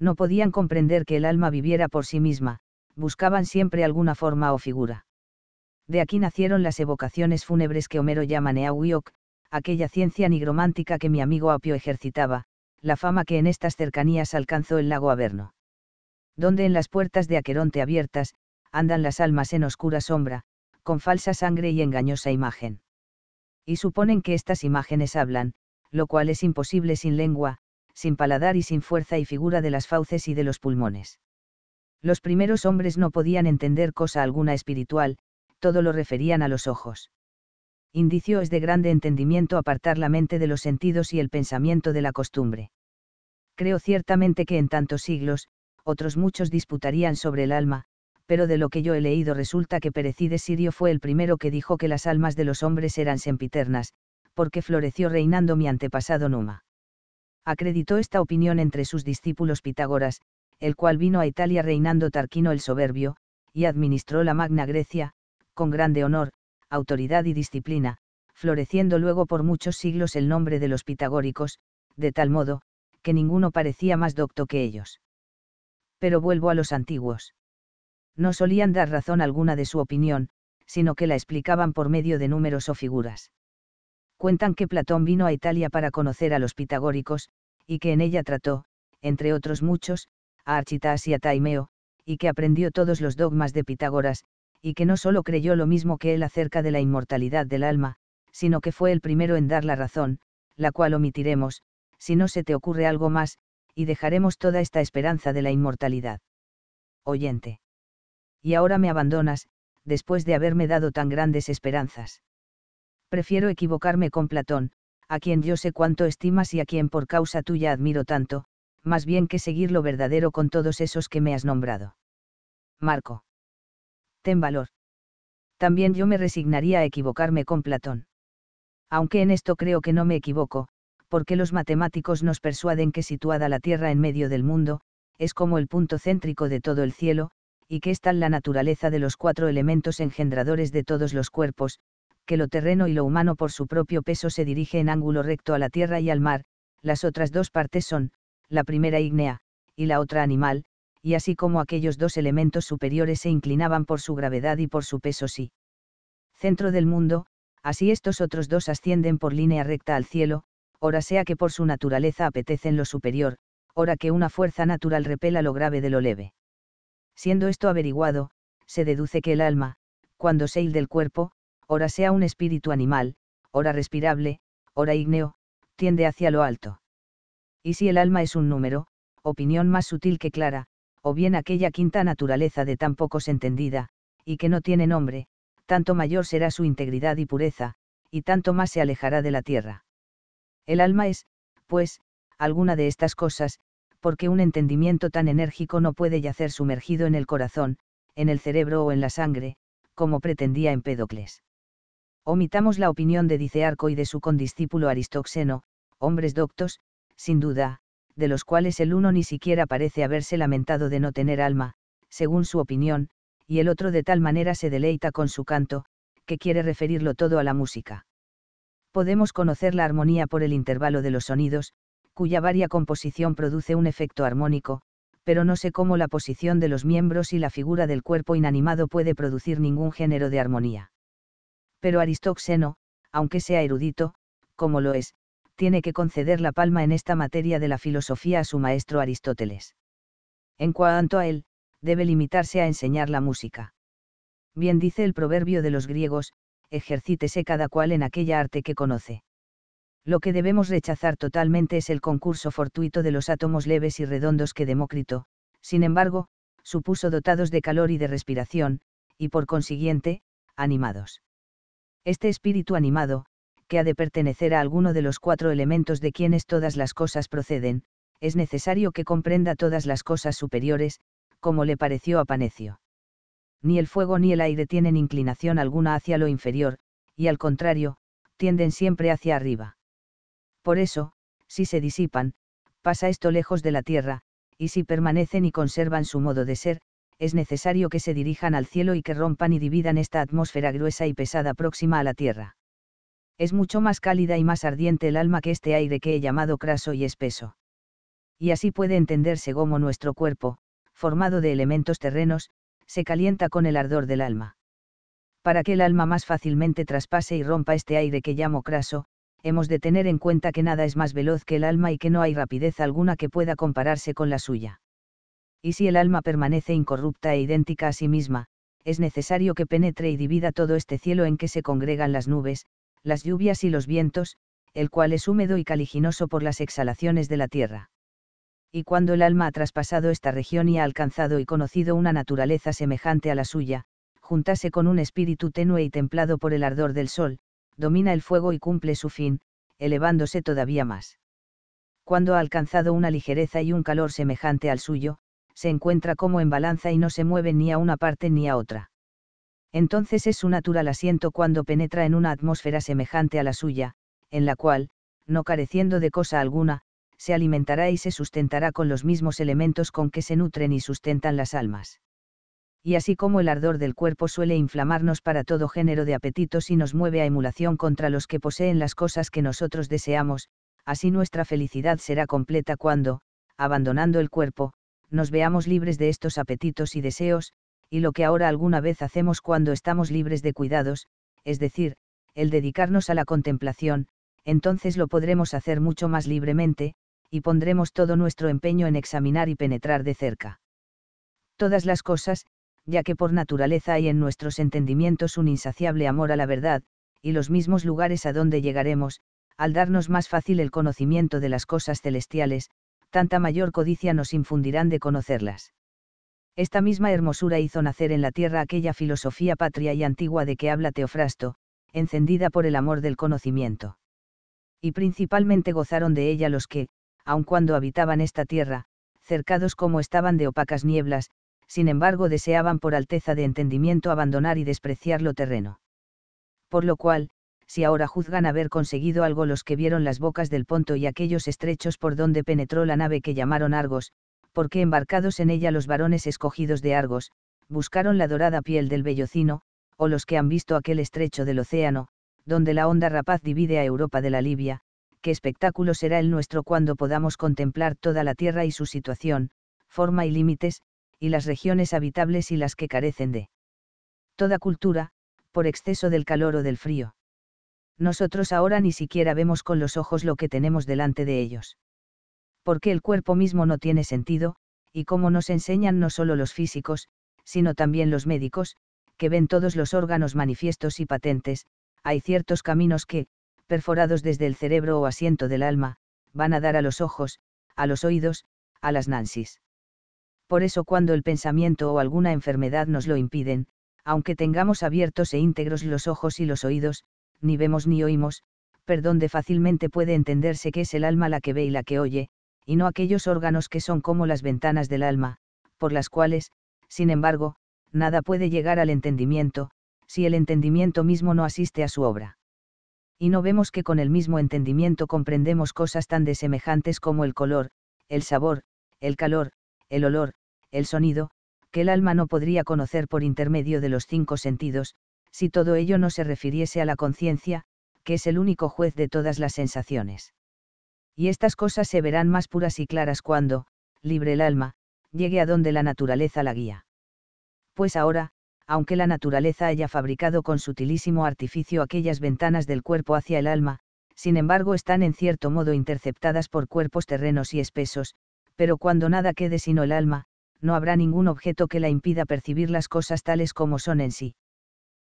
No podían comprender que el alma viviera por sí misma, buscaban siempre alguna forma o figura. De aquí nacieron las evocaciones fúnebres que Homero llama Neauiok, aquella ciencia nigromántica que mi amigo Apio ejercitaba, la fama que en estas cercanías alcanzó el lago Averno. Donde en las puertas de Aqueronte abiertas, andan las almas en oscura sombra, con falsa sangre y engañosa imagen. Y suponen que estas imágenes hablan, lo cual es imposible sin lengua, sin paladar y sin fuerza y figura de las fauces y de los pulmones. Los primeros hombres no podían entender cosa alguna espiritual, todo lo referían a los ojos indicio es de grande entendimiento apartar la mente de los sentidos y el pensamiento de la costumbre. Creo ciertamente que en tantos siglos, otros muchos disputarían sobre el alma, pero de lo que yo he leído resulta que Perecides Sirio fue el primero que dijo que las almas de los hombres eran sempiternas, porque floreció reinando mi antepasado Numa. Acreditó esta opinión entre sus discípulos Pitágoras, el cual vino a Italia reinando Tarquino el Soberbio, y administró la Magna Grecia, con grande honor, autoridad y disciplina, floreciendo luego por muchos siglos el nombre de los pitagóricos, de tal modo, que ninguno parecía más docto que ellos. Pero vuelvo a los antiguos. No solían dar razón alguna de su opinión, sino que la explicaban por medio de números o figuras. Cuentan que Platón vino a Italia para conocer a los pitagóricos, y que en ella trató, entre otros muchos, a Architas y a Taimeo, y que aprendió todos los dogmas de Pitágoras, y que no solo creyó lo mismo que él acerca de la inmortalidad del alma, sino que fue el primero en dar la razón, la cual omitiremos, si no se te ocurre algo más, y dejaremos toda esta esperanza de la inmortalidad. Oyente. Y ahora me abandonas, después de haberme dado tan grandes esperanzas. Prefiero equivocarme con Platón, a quien yo sé cuánto estimas y a quien por causa tuya admiro tanto, más bien que seguir lo verdadero con todos esos que me has nombrado. Marco ten valor. También yo me resignaría a equivocarme con Platón. Aunque en esto creo que no me equivoco, porque los matemáticos nos persuaden que situada la Tierra en medio del mundo, es como el punto céntrico de todo el cielo, y que es tal la naturaleza de los cuatro elementos engendradores de todos los cuerpos, que lo terreno y lo humano por su propio peso se dirige en ángulo recto a la tierra y al mar, las otras dos partes son, la primera ígnea, y la otra animal, y así como aquellos dos elementos superiores se inclinaban por su gravedad y por su peso sí. Centro del mundo, así estos otros dos ascienden por línea recta al cielo, ora sea que por su naturaleza apetecen lo superior, ora que una fuerza natural repela lo grave de lo leve. Siendo esto averiguado, se deduce que el alma, cuando se il del cuerpo, ora sea un espíritu animal, ora respirable, ora ígneo, tiende hacia lo alto. Y si el alma es un número, opinión más sutil que clara, o bien aquella quinta naturaleza de tan pocos entendida, y que no tiene nombre, tanto mayor será su integridad y pureza, y tanto más se alejará de la tierra. El alma es, pues, alguna de estas cosas, porque un entendimiento tan enérgico no puede yacer sumergido en el corazón, en el cerebro o en la sangre, como pretendía Empédocles. Omitamos la opinión de Dicearco y de su condiscípulo Aristoxeno, hombres doctos, sin duda, de los cuales el uno ni siquiera parece haberse lamentado de no tener alma, según su opinión, y el otro de tal manera se deleita con su canto, que quiere referirlo todo a la música. Podemos conocer la armonía por el intervalo de los sonidos, cuya varia composición produce un efecto armónico, pero no sé cómo la posición de los miembros y la figura del cuerpo inanimado puede producir ningún género de armonía. Pero Aristoxeno, aunque sea erudito, como lo es, tiene que conceder la palma en esta materia de la filosofía a su maestro Aristóteles. En cuanto a él, debe limitarse a enseñar la música. Bien dice el proverbio de los griegos, ejercítese cada cual en aquella arte que conoce. Lo que debemos rechazar totalmente es el concurso fortuito de los átomos leves y redondos que Demócrito, sin embargo, supuso dotados de calor y de respiración, y por consiguiente, animados. Este espíritu animado, que ha de pertenecer a alguno de los cuatro elementos de quienes todas las cosas proceden, es necesario que comprenda todas las cosas superiores, como le pareció a Panecio. Ni el fuego ni el aire tienen inclinación alguna hacia lo inferior, y al contrario, tienden siempre hacia arriba. Por eso, si se disipan, pasa esto lejos de la tierra, y si permanecen y conservan su modo de ser, es necesario que se dirijan al cielo y que rompan y dividan esta atmósfera gruesa y pesada próxima a la tierra. Es mucho más cálida y más ardiente el alma que este aire que he llamado craso y espeso. Y así puede entenderse cómo nuestro cuerpo, formado de elementos terrenos, se calienta con el ardor del alma. Para que el alma más fácilmente traspase y rompa este aire que llamo craso, hemos de tener en cuenta que nada es más veloz que el alma y que no hay rapidez alguna que pueda compararse con la suya. Y si el alma permanece incorrupta e idéntica a sí misma, es necesario que penetre y divida todo este cielo en que se congregan las nubes, las lluvias y los vientos, el cual es húmedo y caliginoso por las exhalaciones de la tierra. Y cuando el alma ha traspasado esta región y ha alcanzado y conocido una naturaleza semejante a la suya, juntase con un espíritu tenue y templado por el ardor del sol, domina el fuego y cumple su fin, elevándose todavía más. Cuando ha alcanzado una ligereza y un calor semejante al suyo, se encuentra como en balanza y no se mueve ni a una parte ni a otra entonces es su natural asiento cuando penetra en una atmósfera semejante a la suya, en la cual, no careciendo de cosa alguna, se alimentará y se sustentará con los mismos elementos con que se nutren y sustentan las almas. Y así como el ardor del cuerpo suele inflamarnos para todo género de apetitos y nos mueve a emulación contra los que poseen las cosas que nosotros deseamos, así nuestra felicidad será completa cuando, abandonando el cuerpo, nos veamos libres de estos apetitos y deseos, y lo que ahora alguna vez hacemos cuando estamos libres de cuidados, es decir, el dedicarnos a la contemplación, entonces lo podremos hacer mucho más libremente, y pondremos todo nuestro empeño en examinar y penetrar de cerca. Todas las cosas, ya que por naturaleza hay en nuestros entendimientos un insaciable amor a la verdad, y los mismos lugares a donde llegaremos, al darnos más fácil el conocimiento de las cosas celestiales, tanta mayor codicia nos infundirán de conocerlas. Esta misma hermosura hizo nacer en la tierra aquella filosofía patria y antigua de que habla Teofrasto, encendida por el amor del conocimiento. Y principalmente gozaron de ella los que, aun cuando habitaban esta tierra, cercados como estaban de opacas nieblas, sin embargo deseaban por alteza de entendimiento abandonar y despreciar lo terreno. Por lo cual, si ahora juzgan haber conseguido algo los que vieron las bocas del Ponto y aquellos estrechos por donde penetró la nave que llamaron Argos, porque embarcados en ella los varones escogidos de Argos, buscaron la dorada piel del bellocino, o los que han visto aquel estrecho del océano, donde la onda rapaz divide a Europa de la Libia, qué espectáculo será el nuestro cuando podamos contemplar toda la tierra y su situación, forma y límites, y las regiones habitables y las que carecen de toda cultura, por exceso del calor o del frío. Nosotros ahora ni siquiera vemos con los ojos lo que tenemos delante de ellos porque el cuerpo mismo no tiene sentido, y como nos enseñan no solo los físicos, sino también los médicos, que ven todos los órganos manifiestos y patentes, hay ciertos caminos que, perforados desde el cerebro o asiento del alma, van a dar a los ojos, a los oídos, a las nansis. Por eso cuando el pensamiento o alguna enfermedad nos lo impiden, aunque tengamos abiertos e íntegros los ojos y los oídos, ni vemos ni oímos, perdón de fácilmente puede entenderse que es el alma la que ve y la que oye, y no aquellos órganos que son como las ventanas del alma, por las cuales, sin embargo, nada puede llegar al entendimiento, si el entendimiento mismo no asiste a su obra. Y no vemos que con el mismo entendimiento comprendemos cosas tan desemejantes como el color, el sabor, el calor, el olor, el sonido, que el alma no podría conocer por intermedio de los cinco sentidos, si todo ello no se refiriese a la conciencia, que es el único juez de todas las sensaciones. Y estas cosas se verán más puras y claras cuando, libre el alma, llegue a donde la naturaleza la guía. Pues ahora, aunque la naturaleza haya fabricado con sutilísimo artificio aquellas ventanas del cuerpo hacia el alma, sin embargo están en cierto modo interceptadas por cuerpos terrenos y espesos, pero cuando nada quede sino el alma, no habrá ningún objeto que la impida percibir las cosas tales como son en sí.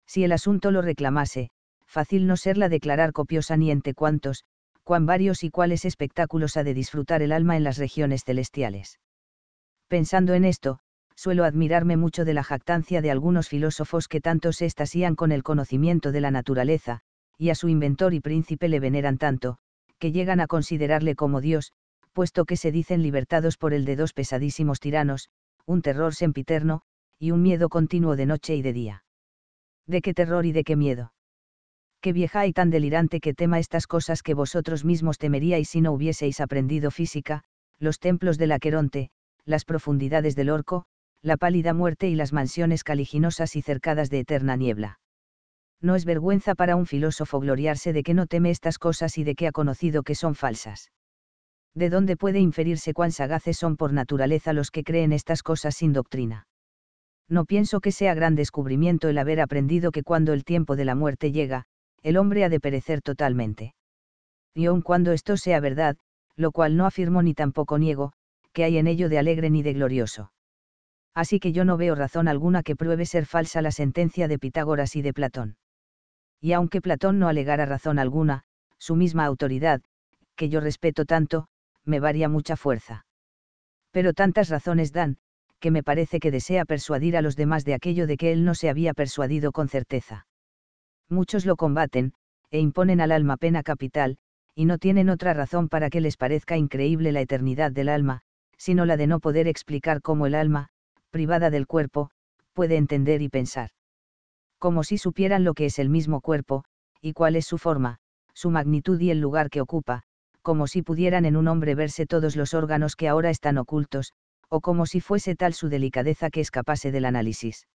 Si el asunto lo reclamase, fácil no serla declarar copiosa ni entre cuantos, cuán varios y cuáles espectáculos ha de disfrutar el alma en las regiones celestiales. Pensando en esto, suelo admirarme mucho de la jactancia de algunos filósofos que tanto se estasían con el conocimiento de la naturaleza, y a su inventor y príncipe le veneran tanto, que llegan a considerarle como Dios, puesto que se dicen libertados por el de dos pesadísimos tiranos, un terror sempiterno, y un miedo continuo de noche y de día. ¿De qué terror y de qué miedo? qué vieja y tan delirante que tema estas cosas que vosotros mismos temeríais si no hubieseis aprendido física, los templos del Aqueronte, las profundidades del Orco, la pálida muerte y las mansiones caliginosas y cercadas de eterna niebla. No es vergüenza para un filósofo gloriarse de que no teme estas cosas y de que ha conocido que son falsas. ¿De dónde puede inferirse cuán sagaces son por naturaleza los que creen estas cosas sin doctrina? No pienso que sea gran descubrimiento el haber aprendido que cuando el tiempo de la muerte llega, el hombre ha de perecer totalmente. Y aun cuando esto sea verdad, lo cual no afirmo ni tampoco niego, que hay en ello de alegre ni de glorioso. Así que yo no veo razón alguna que pruebe ser falsa la sentencia de Pitágoras y de Platón. Y aunque Platón no alegara razón alguna, su misma autoridad, que yo respeto tanto, me varía mucha fuerza. Pero tantas razones dan, que me parece que desea persuadir a los demás de aquello de que él no se había persuadido con certeza muchos lo combaten, e imponen al alma pena capital, y no tienen otra razón para que les parezca increíble la eternidad del alma, sino la de no poder explicar cómo el alma, privada del cuerpo, puede entender y pensar. Como si supieran lo que es el mismo cuerpo, y cuál es su forma, su magnitud y el lugar que ocupa, como si pudieran en un hombre verse todos los órganos que ahora están ocultos, o como si fuese tal su delicadeza que escapase del análisis.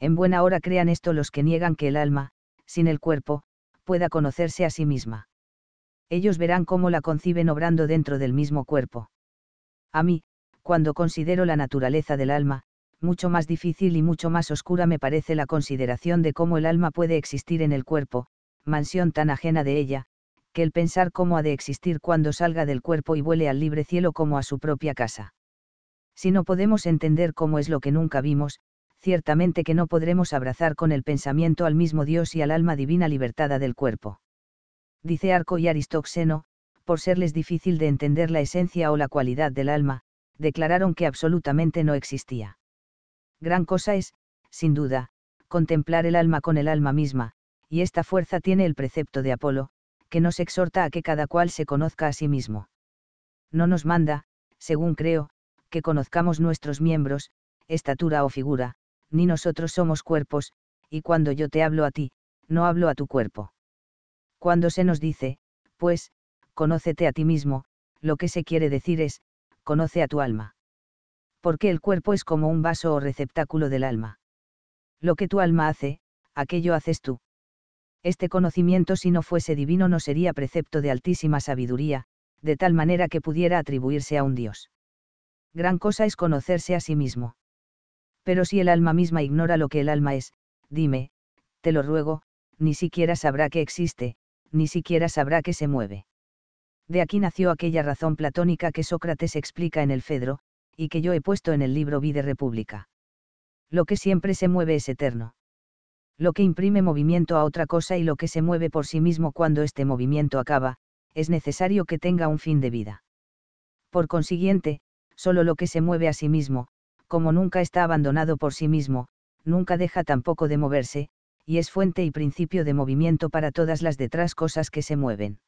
En buena hora crean esto los que niegan que el alma, sin el cuerpo, pueda conocerse a sí misma. Ellos verán cómo la conciben obrando dentro del mismo cuerpo. A mí, cuando considero la naturaleza del alma, mucho más difícil y mucho más oscura me parece la consideración de cómo el alma puede existir en el cuerpo, mansión tan ajena de ella, que el pensar cómo ha de existir cuando salga del cuerpo y vuele al libre cielo como a su propia casa. Si no podemos entender cómo es lo que nunca vimos, ciertamente que no podremos abrazar con el pensamiento al mismo Dios y al alma divina libertada del cuerpo. Dice Arco y Aristoxeno, por serles difícil de entender la esencia o la cualidad del alma, declararon que absolutamente no existía. Gran cosa es, sin duda, contemplar el alma con el alma misma, y esta fuerza tiene el precepto de Apolo, que nos exhorta a que cada cual se conozca a sí mismo. No nos manda, según creo, que conozcamos nuestros miembros, estatura o figura, ni nosotros somos cuerpos, y cuando yo te hablo a ti, no hablo a tu cuerpo. Cuando se nos dice, pues, conócete a ti mismo, lo que se quiere decir es, conoce a tu alma. Porque el cuerpo es como un vaso o receptáculo del alma. Lo que tu alma hace, aquello haces tú. Este conocimiento si no fuese divino no sería precepto de altísima sabiduría, de tal manera que pudiera atribuirse a un Dios. Gran cosa es conocerse a sí mismo. Pero si el alma misma ignora lo que el alma es, dime, te lo ruego, ni siquiera sabrá que existe, ni siquiera sabrá que se mueve. De aquí nació aquella razón platónica que Sócrates explica en el Fedro, y que yo he puesto en el libro de República. Lo que siempre se mueve es eterno. Lo que imprime movimiento a otra cosa y lo que se mueve por sí mismo cuando este movimiento acaba, es necesario que tenga un fin de vida. Por consiguiente, solo lo que se mueve a sí mismo, como nunca está abandonado por sí mismo, nunca deja tampoco de moverse, y es fuente y principio de movimiento para todas las detrás cosas que se mueven.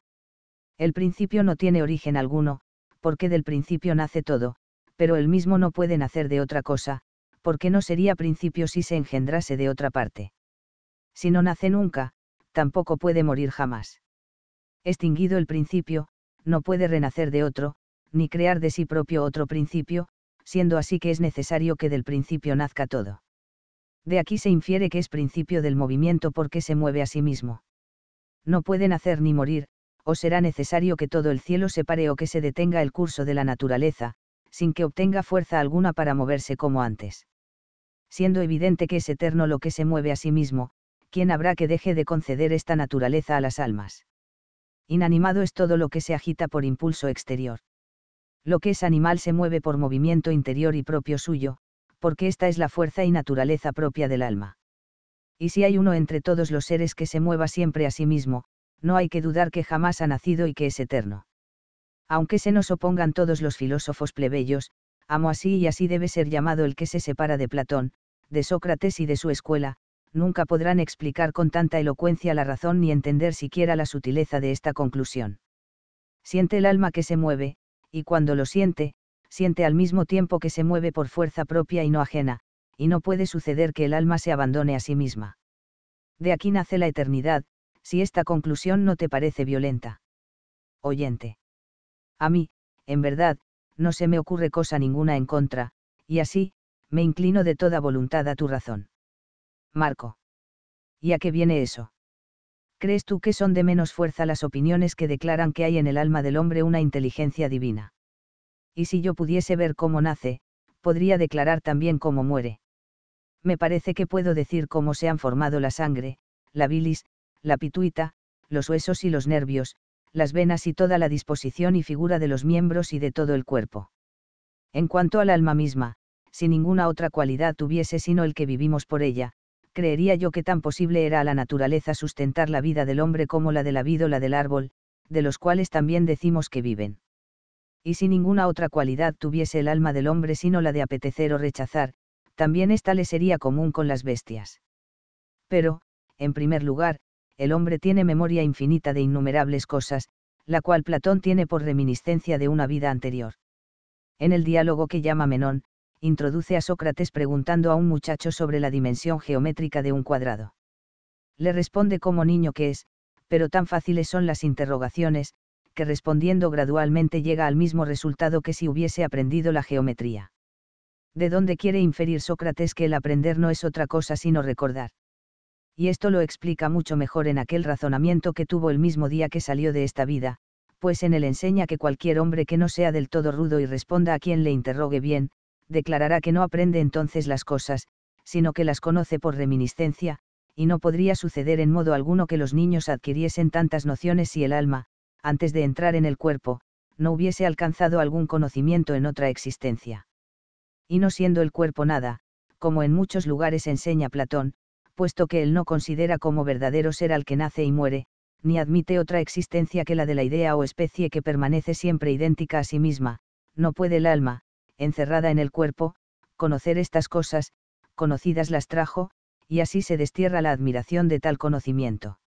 El principio no tiene origen alguno, porque del principio nace todo, pero el mismo no puede nacer de otra cosa, porque no sería principio si se engendrase de otra parte. Si no nace nunca, tampoco puede morir jamás. Extinguido el principio, no puede renacer de otro, ni crear de sí propio otro principio, siendo así que es necesario que del principio nazca todo. De aquí se infiere que es principio del movimiento porque se mueve a sí mismo. No puede nacer ni morir, o será necesario que todo el cielo se pare o que se detenga el curso de la naturaleza, sin que obtenga fuerza alguna para moverse como antes. Siendo evidente que es eterno lo que se mueve a sí mismo, ¿quién habrá que deje de conceder esta naturaleza a las almas? Inanimado es todo lo que se agita por impulso exterior. Lo que es animal se mueve por movimiento interior y propio suyo, porque esta es la fuerza y naturaleza propia del alma. Y si hay uno entre todos los seres que se mueva siempre a sí mismo, no hay que dudar que jamás ha nacido y que es eterno. Aunque se nos opongan todos los filósofos plebeyos, amo así y así debe ser llamado el que se separa de Platón, de Sócrates y de su escuela, nunca podrán explicar con tanta elocuencia la razón ni entender siquiera la sutileza de esta conclusión. Siente el alma que se mueve, y cuando lo siente, siente al mismo tiempo que se mueve por fuerza propia y no ajena, y no puede suceder que el alma se abandone a sí misma. De aquí nace la eternidad, si esta conclusión no te parece violenta. Oyente. A mí, en verdad, no se me ocurre cosa ninguna en contra, y así, me inclino de toda voluntad a tu razón. Marco. ¿Y a qué viene eso? ¿crees tú que son de menos fuerza las opiniones que declaran que hay en el alma del hombre una inteligencia divina? Y si yo pudiese ver cómo nace, podría declarar también cómo muere. Me parece que puedo decir cómo se han formado la sangre, la bilis, la pituita, los huesos y los nervios, las venas y toda la disposición y figura de los miembros y de todo el cuerpo. En cuanto al alma misma, si ninguna otra cualidad tuviese sino el que vivimos por ella, creería yo que tan posible era a la naturaleza sustentar la vida del hombre como la de la vida o la del árbol, de los cuales también decimos que viven. Y si ninguna otra cualidad tuviese el alma del hombre sino la de apetecer o rechazar, también ésta le sería común con las bestias. Pero, en primer lugar, el hombre tiene memoria infinita de innumerables cosas, la cual Platón tiene por reminiscencia de una vida anterior. En el diálogo que llama Menón, introduce a Sócrates preguntando a un muchacho sobre la dimensión geométrica de un cuadrado. Le responde como niño que es, pero tan fáciles son las interrogaciones, que respondiendo gradualmente llega al mismo resultado que si hubiese aprendido la geometría. ¿De dónde quiere inferir Sócrates que el aprender no es otra cosa sino recordar? Y esto lo explica mucho mejor en aquel razonamiento que tuvo el mismo día que salió de esta vida, pues en él enseña que cualquier hombre que no sea del todo rudo y responda a quien le interrogue bien, declarará que no aprende entonces las cosas, sino que las conoce por reminiscencia, y no podría suceder en modo alguno que los niños adquiriesen tantas nociones si el alma, antes de entrar en el cuerpo, no hubiese alcanzado algún conocimiento en otra existencia. Y no siendo el cuerpo nada, como en muchos lugares enseña Platón, puesto que él no considera como verdadero ser al que nace y muere, ni admite otra existencia que la de la idea o especie que permanece siempre idéntica a sí misma, no puede el alma, encerrada en el cuerpo, conocer estas cosas, conocidas las trajo, y así se destierra la admiración de tal conocimiento.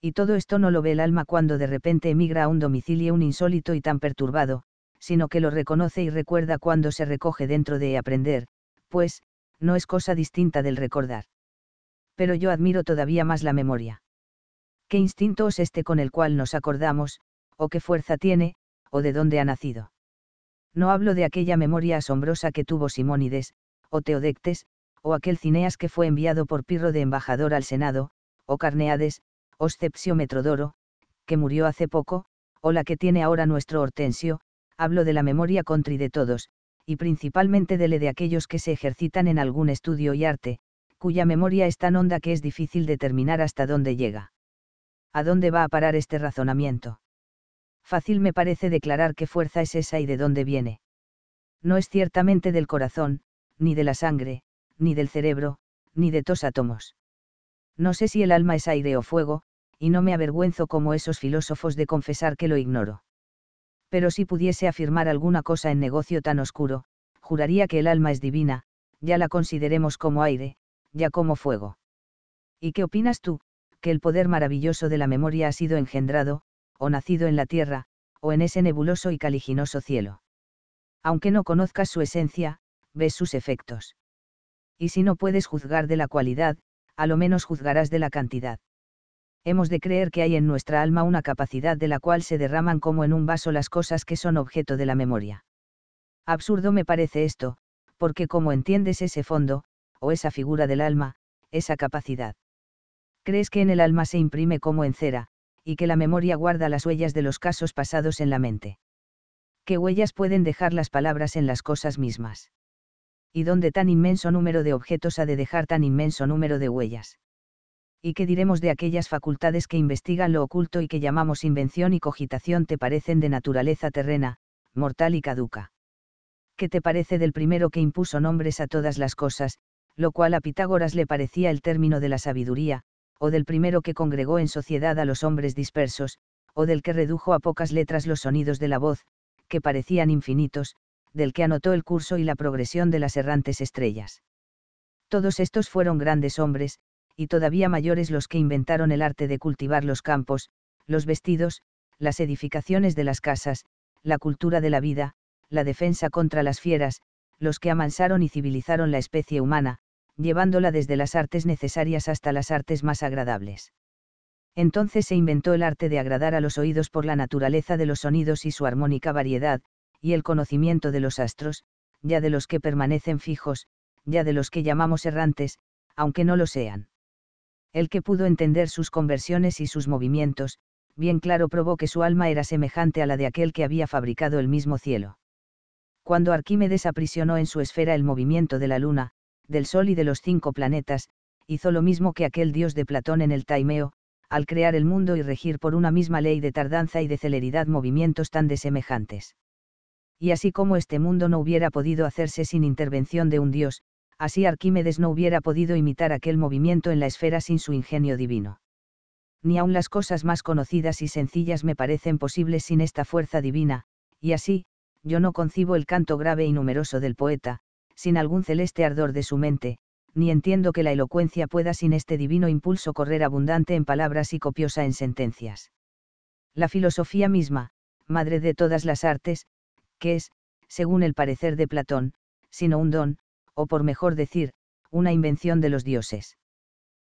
Y todo esto no lo ve el alma cuando de repente emigra a un domicilio un insólito y tan perturbado, sino que lo reconoce y recuerda cuando se recoge dentro de aprender, pues, no es cosa distinta del recordar. Pero yo admiro todavía más la memoria. ¿Qué instinto es este con el cual nos acordamos, o qué fuerza tiene, o de dónde ha nacido? No hablo de aquella memoria asombrosa que tuvo Simónides, o Teodectes, o aquel Cineas que fue enviado por Pirro de embajador al Senado, o Carneades, o Scepsio Metrodoro, que murió hace poco, o la que tiene ahora nuestro Hortensio, hablo de la memoria contri de todos, y principalmente de de aquellos que se ejercitan en algún estudio y arte, cuya memoria es tan honda que es difícil determinar hasta dónde llega. ¿A dónde va a parar este razonamiento? fácil me parece declarar qué fuerza es esa y de dónde viene. No es ciertamente del corazón, ni de la sangre, ni del cerebro, ni de tos átomos. No sé si el alma es aire o fuego, y no me avergüenzo como esos filósofos de confesar que lo ignoro. Pero si pudiese afirmar alguna cosa en negocio tan oscuro, juraría que el alma es divina, ya la consideremos como aire, ya como fuego. ¿Y qué opinas tú, que el poder maravilloso de la memoria ha sido engendrado, o nacido en la tierra, o en ese nebuloso y caliginoso cielo. Aunque no conozcas su esencia, ves sus efectos. Y si no puedes juzgar de la cualidad, a lo menos juzgarás de la cantidad. Hemos de creer que hay en nuestra alma una capacidad de la cual se derraman como en un vaso las cosas que son objeto de la memoria. Absurdo me parece esto, porque como entiendes ese fondo, o esa figura del alma, esa capacidad. Crees que en el alma se imprime como en cera, y que la memoria guarda las huellas de los casos pasados en la mente. ¿Qué huellas pueden dejar las palabras en las cosas mismas? ¿Y dónde tan inmenso número de objetos ha de dejar tan inmenso número de huellas? ¿Y qué diremos de aquellas facultades que investigan lo oculto y que llamamos invención y cogitación te parecen de naturaleza terrena, mortal y caduca? ¿Qué te parece del primero que impuso nombres a todas las cosas, lo cual a Pitágoras le parecía el término de la sabiduría, o del primero que congregó en sociedad a los hombres dispersos, o del que redujo a pocas letras los sonidos de la voz, que parecían infinitos, del que anotó el curso y la progresión de las errantes estrellas. Todos estos fueron grandes hombres, y todavía mayores los que inventaron el arte de cultivar los campos, los vestidos, las edificaciones de las casas, la cultura de la vida, la defensa contra las fieras, los que amansaron y civilizaron la especie humana, llevándola desde las artes necesarias hasta las artes más agradables. Entonces se inventó el arte de agradar a los oídos por la naturaleza de los sonidos y su armónica variedad, y el conocimiento de los astros, ya de los que permanecen fijos, ya de los que llamamos errantes, aunque no lo sean. El que pudo entender sus conversiones y sus movimientos, bien claro probó que su alma era semejante a la de aquel que había fabricado el mismo cielo. Cuando Arquímedes aprisionó en su esfera el movimiento de la luna, del Sol y de los cinco planetas, hizo lo mismo que aquel dios de Platón en el Taimeo, al crear el mundo y regir por una misma ley de tardanza y de celeridad movimientos tan desemejantes. Y así como este mundo no hubiera podido hacerse sin intervención de un dios, así Arquímedes no hubiera podido imitar aquel movimiento en la esfera sin su ingenio divino. Ni aun las cosas más conocidas y sencillas me parecen posibles sin esta fuerza divina, y así, yo no concibo el canto grave y numeroso del poeta, sin algún celeste ardor de su mente, ni entiendo que la elocuencia pueda sin este divino impulso correr abundante en palabras y copiosa en sentencias. La filosofía misma, madre de todas las artes, que es, según el parecer de Platón, sino un don, o por mejor decir, una invención de los dioses.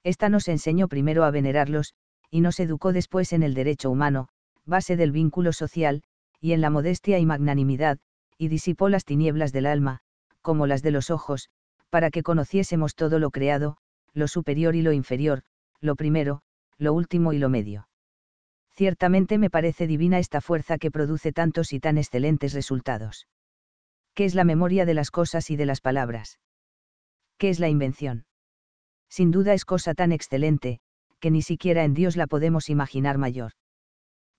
Esta nos enseñó primero a venerarlos, y nos educó después en el derecho humano, base del vínculo social, y en la modestia y magnanimidad, y disipó las tinieblas del alma, como las de los ojos, para que conociésemos todo lo creado, lo superior y lo inferior, lo primero, lo último y lo medio. Ciertamente me parece divina esta fuerza que produce tantos y tan excelentes resultados. ¿Qué es la memoria de las cosas y de las palabras? ¿Qué es la invención? Sin duda es cosa tan excelente, que ni siquiera en Dios la podemos imaginar mayor.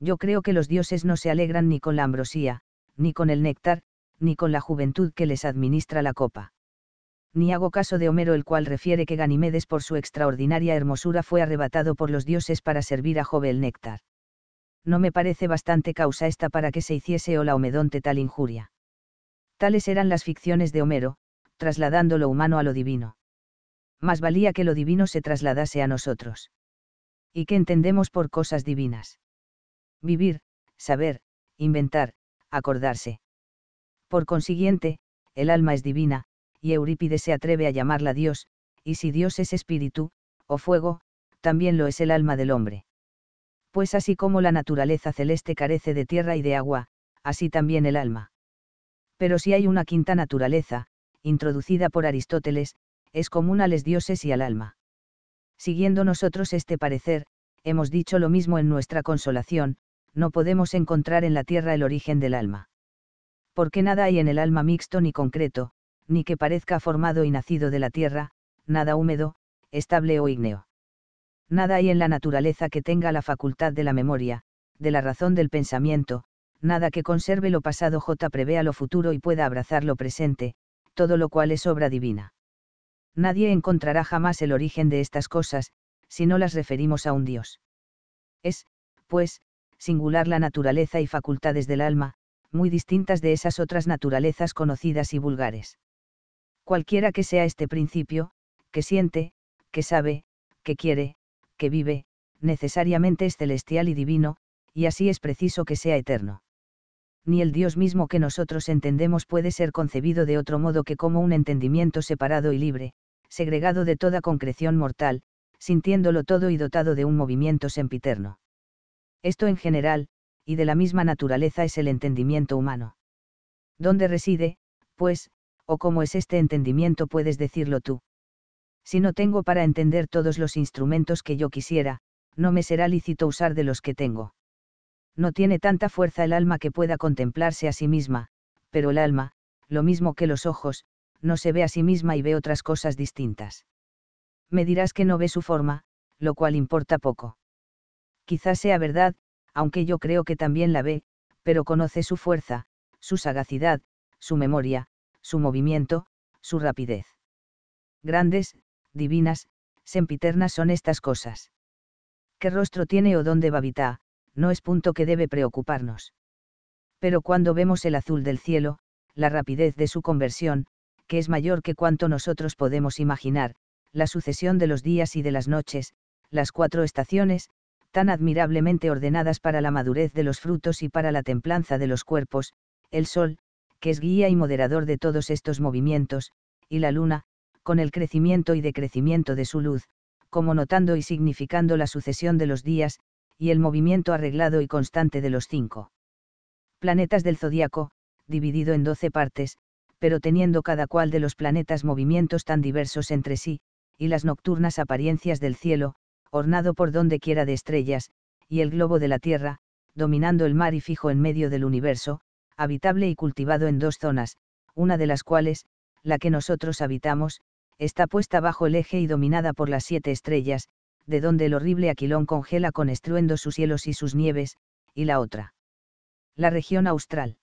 Yo creo que los dioses no se alegran ni con la ambrosía, ni con el néctar, ni con la juventud que les administra la copa. Ni hago caso de Homero el cual refiere que Ganimedes por su extraordinaria hermosura fue arrebatado por los dioses para servir a Jove el néctar. No me parece bastante causa esta para que se hiciese o la Homedonte tal injuria. Tales eran las ficciones de Homero, trasladando lo humano a lo divino. Más valía que lo divino se trasladase a nosotros. ¿Y qué entendemos por cosas divinas? Vivir, saber, inventar, acordarse. Por consiguiente, el alma es divina, y Eurípides se atreve a llamarla Dios, y si Dios es espíritu, o fuego, también lo es el alma del hombre. Pues así como la naturaleza celeste carece de tierra y de agua, así también el alma. Pero si hay una quinta naturaleza, introducida por Aristóteles, es común a los dioses y al alma. Siguiendo nosotros este parecer, hemos dicho lo mismo en nuestra consolación, no podemos encontrar en la tierra el origen del alma porque nada hay en el alma mixto ni concreto, ni que parezca formado y nacido de la tierra, nada húmedo, estable o ígneo. Nada hay en la naturaleza que tenga la facultad de la memoria, de la razón del pensamiento, nada que conserve lo pasado J prevea lo futuro y pueda abrazar lo presente, todo lo cual es obra divina. Nadie encontrará jamás el origen de estas cosas, si no las referimos a un Dios. Es, pues, singular la naturaleza y facultades del alma, muy distintas de esas otras naturalezas conocidas y vulgares. Cualquiera que sea este principio, que siente, que sabe, que quiere, que vive, necesariamente es celestial y divino, y así es preciso que sea eterno. Ni el Dios mismo que nosotros entendemos puede ser concebido de otro modo que como un entendimiento separado y libre, segregado de toda concreción mortal, sintiéndolo todo y dotado de un movimiento sempiterno. Esto en general, y de la misma naturaleza es el entendimiento humano. ¿Dónde reside, pues, o cómo es este entendimiento puedes decirlo tú? Si no tengo para entender todos los instrumentos que yo quisiera, no me será lícito usar de los que tengo. No tiene tanta fuerza el alma que pueda contemplarse a sí misma, pero el alma, lo mismo que los ojos, no se ve a sí misma y ve otras cosas distintas. Me dirás que no ve su forma, lo cual importa poco. Quizás sea verdad, aunque yo creo que también la ve, pero conoce su fuerza, su sagacidad, su memoria, su movimiento, su rapidez. Grandes, divinas, sempiternas son estas cosas. ¿Qué rostro tiene o dónde babita? No es punto que debe preocuparnos. Pero cuando vemos el azul del cielo, la rapidez de su conversión, que es mayor que cuanto nosotros podemos imaginar, la sucesión de los días y de las noches, las cuatro estaciones, tan admirablemente ordenadas para la madurez de los frutos y para la templanza de los cuerpos, el sol, que es guía y moderador de todos estos movimientos, y la luna, con el crecimiento y decrecimiento de su luz, como notando y significando la sucesión de los días, y el movimiento arreglado y constante de los cinco planetas del zodiaco, dividido en doce partes, pero teniendo cada cual de los planetas movimientos tan diversos entre sí, y las nocturnas apariencias del cielo, ornado por donde quiera de estrellas, y el globo de la Tierra, dominando el mar y fijo en medio del universo, habitable y cultivado en dos zonas, una de las cuales, la que nosotros habitamos, está puesta bajo el eje y dominada por las siete estrellas, de donde el horrible aquilón congela con estruendo sus cielos y sus nieves, y la otra. La región austral.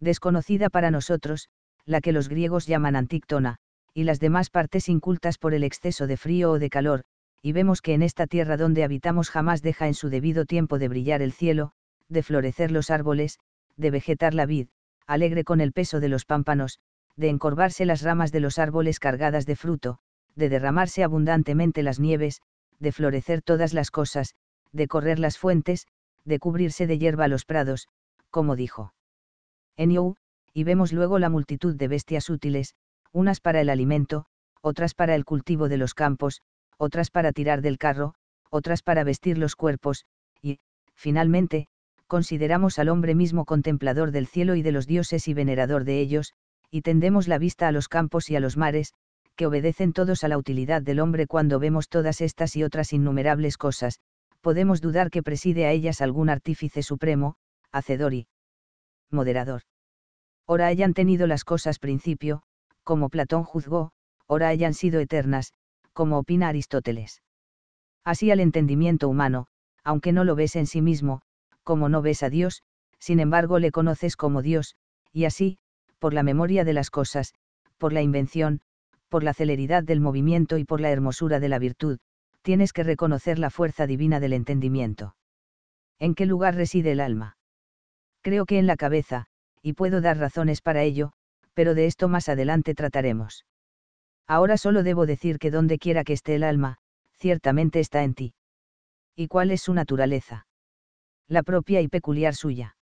Desconocida para nosotros, la que los griegos llaman Antíctona, y las demás partes incultas por el exceso de frío o de calor, y vemos que en esta tierra donde habitamos jamás deja en su debido tiempo de brillar el cielo, de florecer los árboles, de vegetar la vid, alegre con el peso de los pámpanos, de encorvarse las ramas de los árboles cargadas de fruto, de derramarse abundantemente las nieves, de florecer todas las cosas, de correr las fuentes, de cubrirse de hierba los prados, como dijo. Eniu, y vemos luego la multitud de bestias útiles, unas para el alimento, otras para el cultivo de los campos, otras para tirar del carro, otras para vestir los cuerpos, y, finalmente, consideramos al hombre mismo contemplador del cielo y de los dioses y venerador de ellos, y tendemos la vista a los campos y a los mares, que obedecen todos a la utilidad del hombre cuando vemos todas estas y otras innumerables cosas, podemos dudar que preside a ellas algún artífice supremo, hacedor y moderador. Ora hayan tenido las cosas principio, como Platón juzgó, ora hayan sido eternas, como opina Aristóteles. Así al entendimiento humano, aunque no lo ves en sí mismo, como no ves a Dios, sin embargo le conoces como Dios, y así, por la memoria de las cosas, por la invención, por la celeridad del movimiento y por la hermosura de la virtud, tienes que reconocer la fuerza divina del entendimiento. ¿En qué lugar reside el alma? Creo que en la cabeza, y puedo dar razones para ello, pero de esto más adelante trataremos. Ahora solo debo decir que donde quiera que esté el alma, ciertamente está en ti. ¿Y cuál es su naturaleza? La propia y peculiar suya.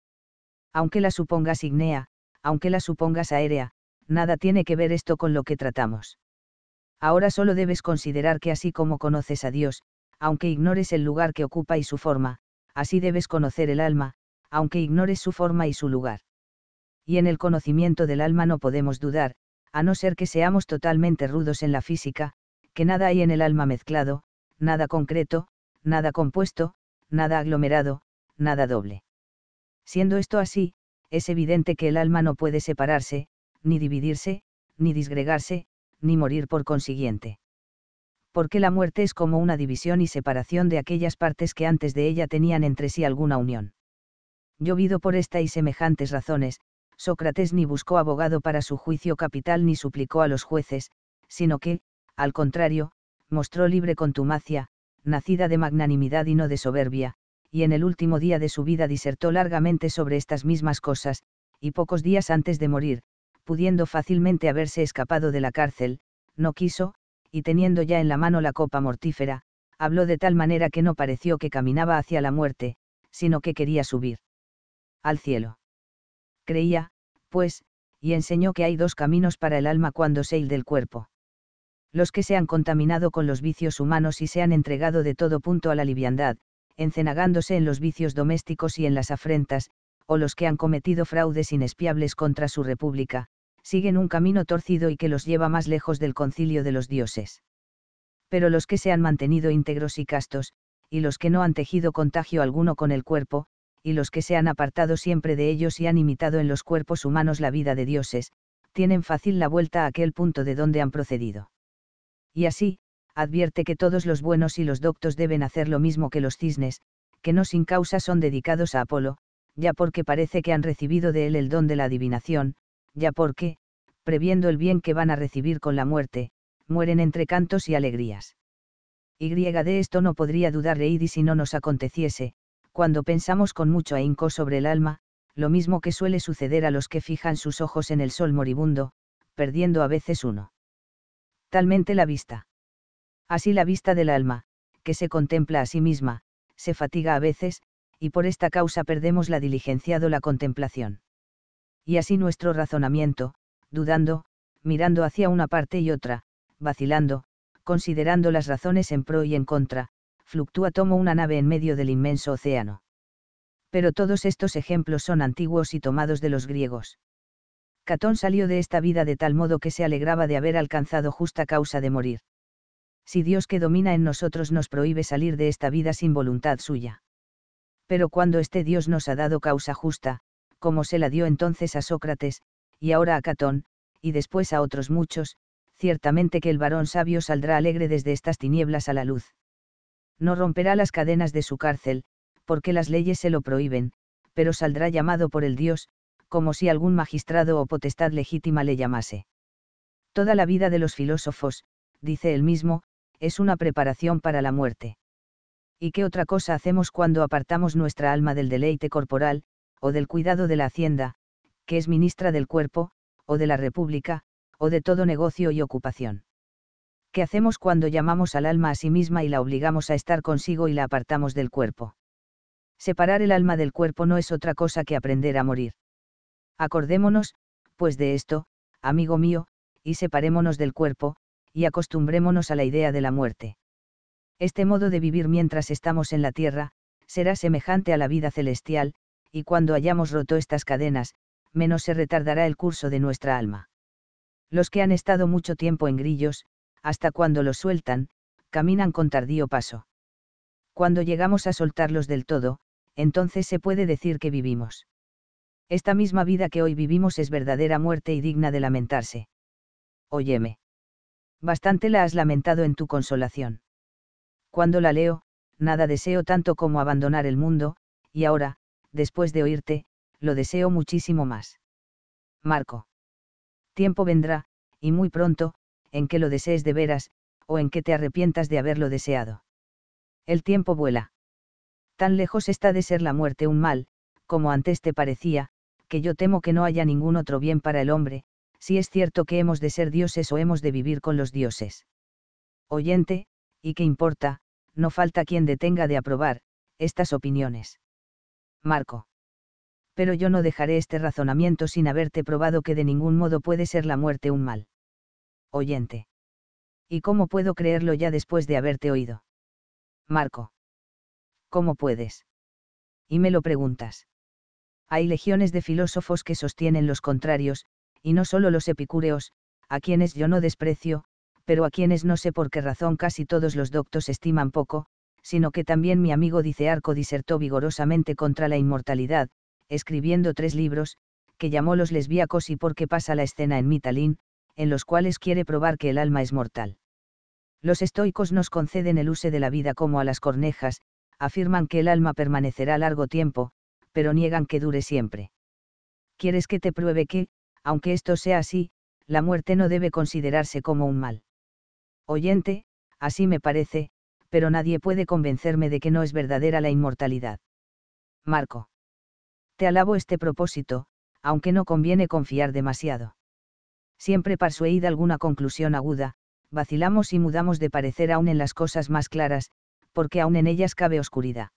Aunque la supongas ignea, aunque la supongas aérea, nada tiene que ver esto con lo que tratamos. Ahora solo debes considerar que así como conoces a Dios, aunque ignores el lugar que ocupa y su forma, así debes conocer el alma, aunque ignores su forma y su lugar. Y en el conocimiento del alma no podemos dudar, a no ser que seamos totalmente rudos en la física, que nada hay en el alma mezclado, nada concreto, nada compuesto, nada aglomerado, nada doble. Siendo esto así, es evidente que el alma no puede separarse, ni dividirse, ni disgregarse, ni morir por consiguiente. Porque la muerte es como una división y separación de aquellas partes que antes de ella tenían entre sí alguna unión. Llovido por esta y semejantes razones, Sócrates ni buscó abogado para su juicio capital ni suplicó a los jueces, sino que, al contrario, mostró libre contumacia, nacida de magnanimidad y no de soberbia, y en el último día de su vida disertó largamente sobre estas mismas cosas, y pocos días antes de morir, pudiendo fácilmente haberse escapado de la cárcel, no quiso, y teniendo ya en la mano la copa mortífera, habló de tal manera que no pareció que caminaba hacia la muerte, sino que quería subir al cielo creía, pues, y enseñó que hay dos caminos para el alma cuando se el del cuerpo. Los que se han contaminado con los vicios humanos y se han entregado de todo punto a la liviandad, encenagándose en los vicios domésticos y en las afrentas, o los que han cometido fraudes inespiables contra su república, siguen un camino torcido y que los lleva más lejos del concilio de los dioses. Pero los que se han mantenido íntegros y castos, y los que no han tejido contagio alguno con el cuerpo, y los que se han apartado siempre de ellos y han imitado en los cuerpos humanos la vida de dioses, tienen fácil la vuelta a aquel punto de donde han procedido. Y así, advierte que todos los buenos y los doctos deben hacer lo mismo que los cisnes, que no sin causa son dedicados a Apolo, ya porque parece que han recibido de él el don de la adivinación, ya porque, previendo el bien que van a recibir con la muerte, mueren entre cantos y alegrías. Y de esto no podría dudar Reidi si no nos aconteciese, cuando pensamos con mucho ahínco sobre el alma, lo mismo que suele suceder a los que fijan sus ojos en el sol moribundo, perdiendo a veces uno. Talmente la vista. Así la vista del alma, que se contempla a sí misma, se fatiga a veces, y por esta causa perdemos la diligencia do la contemplación. Y así nuestro razonamiento, dudando, mirando hacia una parte y otra, vacilando, considerando las razones en pro y en contra, fluctúa como una nave en medio del inmenso océano. Pero todos estos ejemplos son antiguos y tomados de los griegos. Catón salió de esta vida de tal modo que se alegraba de haber alcanzado justa causa de morir. Si Dios que domina en nosotros nos prohíbe salir de esta vida sin voluntad suya. Pero cuando este Dios nos ha dado causa justa, como se la dio entonces a Sócrates, y ahora a Catón, y después a otros muchos, ciertamente que el varón sabio saldrá alegre desde estas tinieblas a la luz. No romperá las cadenas de su cárcel, porque las leyes se lo prohíben, pero saldrá llamado por el Dios, como si algún magistrado o potestad legítima le llamase. Toda la vida de los filósofos, dice él mismo, es una preparación para la muerte. ¿Y qué otra cosa hacemos cuando apartamos nuestra alma del deleite corporal, o del cuidado de la hacienda, que es ministra del cuerpo, o de la república, o de todo negocio y ocupación? hacemos cuando llamamos al alma a sí misma y la obligamos a estar consigo y la apartamos del cuerpo. Separar el alma del cuerpo no es otra cosa que aprender a morir. Acordémonos, pues de esto, amigo mío, y separémonos del cuerpo, y acostumbrémonos a la idea de la muerte. Este modo de vivir mientras estamos en la tierra, será semejante a la vida celestial, y cuando hayamos roto estas cadenas, menos se retardará el curso de nuestra alma. Los que han estado mucho tiempo en grillos, hasta cuando los sueltan, caminan con tardío paso. Cuando llegamos a soltarlos del todo, entonces se puede decir que vivimos. Esta misma vida que hoy vivimos es verdadera muerte y digna de lamentarse. Óyeme. Bastante la has lamentado en tu consolación. Cuando la leo, nada deseo tanto como abandonar el mundo, y ahora, después de oírte, lo deseo muchísimo más. Marco. Tiempo vendrá, y muy pronto, en que lo desees de veras, o en que te arrepientas de haberlo deseado. El tiempo vuela. Tan lejos está de ser la muerte un mal, como antes te parecía, que yo temo que no haya ningún otro bien para el hombre, si es cierto que hemos de ser dioses o hemos de vivir con los dioses. Oyente, y qué importa, no falta quien detenga de aprobar, estas opiniones. Marco. Pero yo no dejaré este razonamiento sin haberte probado que de ningún modo puede ser la muerte un mal oyente. ¿Y cómo puedo creerlo ya después de haberte oído? Marco. ¿Cómo puedes? Y me lo preguntas. Hay legiones de filósofos que sostienen los contrarios, y no solo los epicúreos, a quienes yo no desprecio, pero a quienes no sé por qué razón casi todos los doctos estiman poco, sino que también mi amigo Dicearco disertó vigorosamente contra la inmortalidad, escribiendo tres libros, que llamó Los Lesbiacos y Por qué pasa la escena en Mitalín, en los cuales quiere probar que el alma es mortal. Los estoicos nos conceden el uso de la vida como a las cornejas, afirman que el alma permanecerá largo tiempo, pero niegan que dure siempre. ¿Quieres que te pruebe que, aunque esto sea así, la muerte no debe considerarse como un mal? Oyente, así me parece, pero nadie puede convencerme de que no es verdadera la inmortalidad. Marco. Te alabo este propósito, aunque no conviene confiar demasiado siempre persuadida alguna conclusión aguda, vacilamos y mudamos de parecer aún en las cosas más claras, porque aún en ellas cabe oscuridad.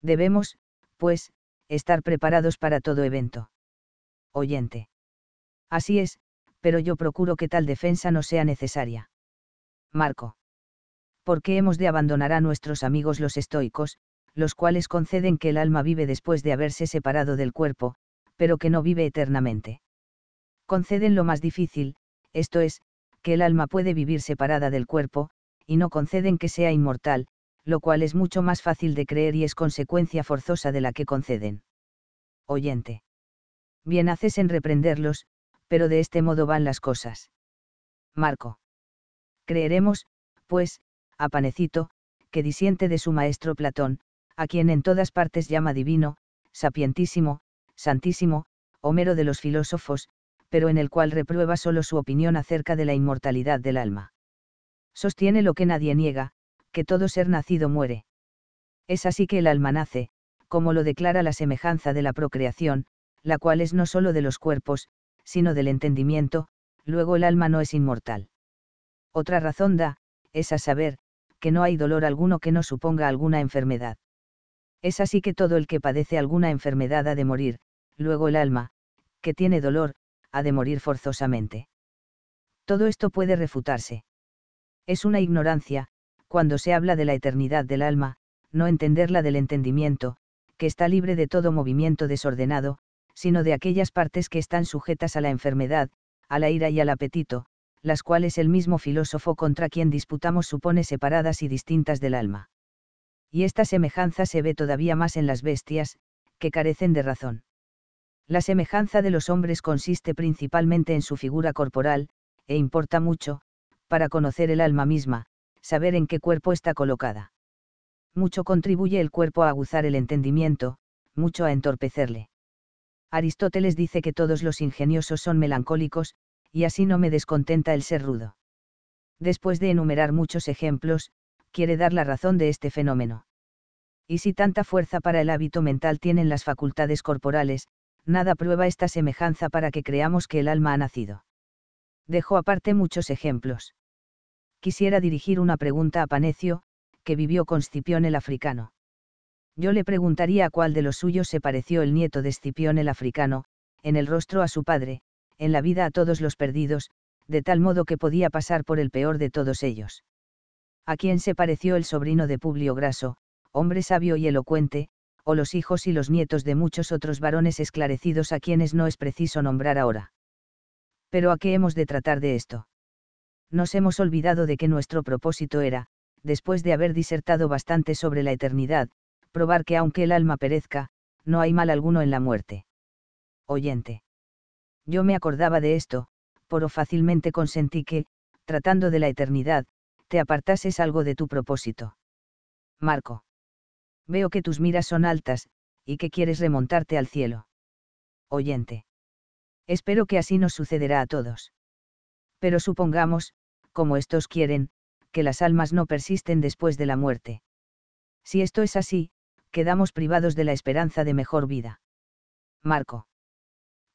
Debemos, pues, estar preparados para todo evento. Oyente. Así es, pero yo procuro que tal defensa no sea necesaria. Marco. ¿Por qué hemos de abandonar a nuestros amigos los estoicos, los cuales conceden que el alma vive después de haberse separado del cuerpo, pero que no vive eternamente conceden lo más difícil, esto es, que el alma puede vivir separada del cuerpo, y no conceden que sea inmortal, lo cual es mucho más fácil de creer y es consecuencia forzosa de la que conceden. Oyente. Bien haces en reprenderlos, pero de este modo van las cosas. Marco. Creeremos, pues, a Panecito, que disiente de su maestro Platón, a quien en todas partes llama divino, sapientísimo, santísimo, Homero de los filósofos, pero en el cual reprueba solo su opinión acerca de la inmortalidad del alma. Sostiene lo que nadie niega, que todo ser nacido muere. Es así que el alma nace, como lo declara la semejanza de la procreación, la cual es no solo de los cuerpos, sino del entendimiento, luego el alma no es inmortal. Otra razón da, es a saber, que no hay dolor alguno que no suponga alguna enfermedad. Es así que todo el que padece alguna enfermedad ha de morir, luego el alma, que tiene dolor, ha de morir forzosamente. Todo esto puede refutarse. Es una ignorancia, cuando se habla de la eternidad del alma, no entenderla del entendimiento, que está libre de todo movimiento desordenado, sino de aquellas partes que están sujetas a la enfermedad, a la ira y al apetito, las cuales el mismo filósofo contra quien disputamos supone separadas y distintas del alma. Y esta semejanza se ve todavía más en las bestias, que carecen de razón. La semejanza de los hombres consiste principalmente en su figura corporal, e importa mucho, para conocer el alma misma, saber en qué cuerpo está colocada. Mucho contribuye el cuerpo a aguzar el entendimiento, mucho a entorpecerle. Aristóteles dice que todos los ingeniosos son melancólicos, y así no me descontenta el ser rudo. Después de enumerar muchos ejemplos, quiere dar la razón de este fenómeno. Y si tanta fuerza para el hábito mental tienen las facultades corporales, nada prueba esta semejanza para que creamos que el alma ha nacido. Dejo aparte muchos ejemplos. Quisiera dirigir una pregunta a Panecio, que vivió con Scipión el africano. Yo le preguntaría a cuál de los suyos se pareció el nieto de Scipión el africano, en el rostro a su padre, en la vida a todos los perdidos, de tal modo que podía pasar por el peor de todos ellos. ¿A quién se pareció el sobrino de Publio Graso, hombre sabio y elocuente, o los hijos y los nietos de muchos otros varones esclarecidos a quienes no es preciso nombrar ahora. Pero ¿a qué hemos de tratar de esto? Nos hemos olvidado de que nuestro propósito era, después de haber disertado bastante sobre la eternidad, probar que aunque el alma perezca, no hay mal alguno en la muerte. Oyente. Yo me acordaba de esto, pero fácilmente consentí que, tratando de la eternidad, te apartases algo de tu propósito. Marco. Veo que tus miras son altas, y que quieres remontarte al cielo. Oyente. Espero que así nos sucederá a todos. Pero supongamos, como estos quieren, que las almas no persisten después de la muerte. Si esto es así, quedamos privados de la esperanza de mejor vida. Marco.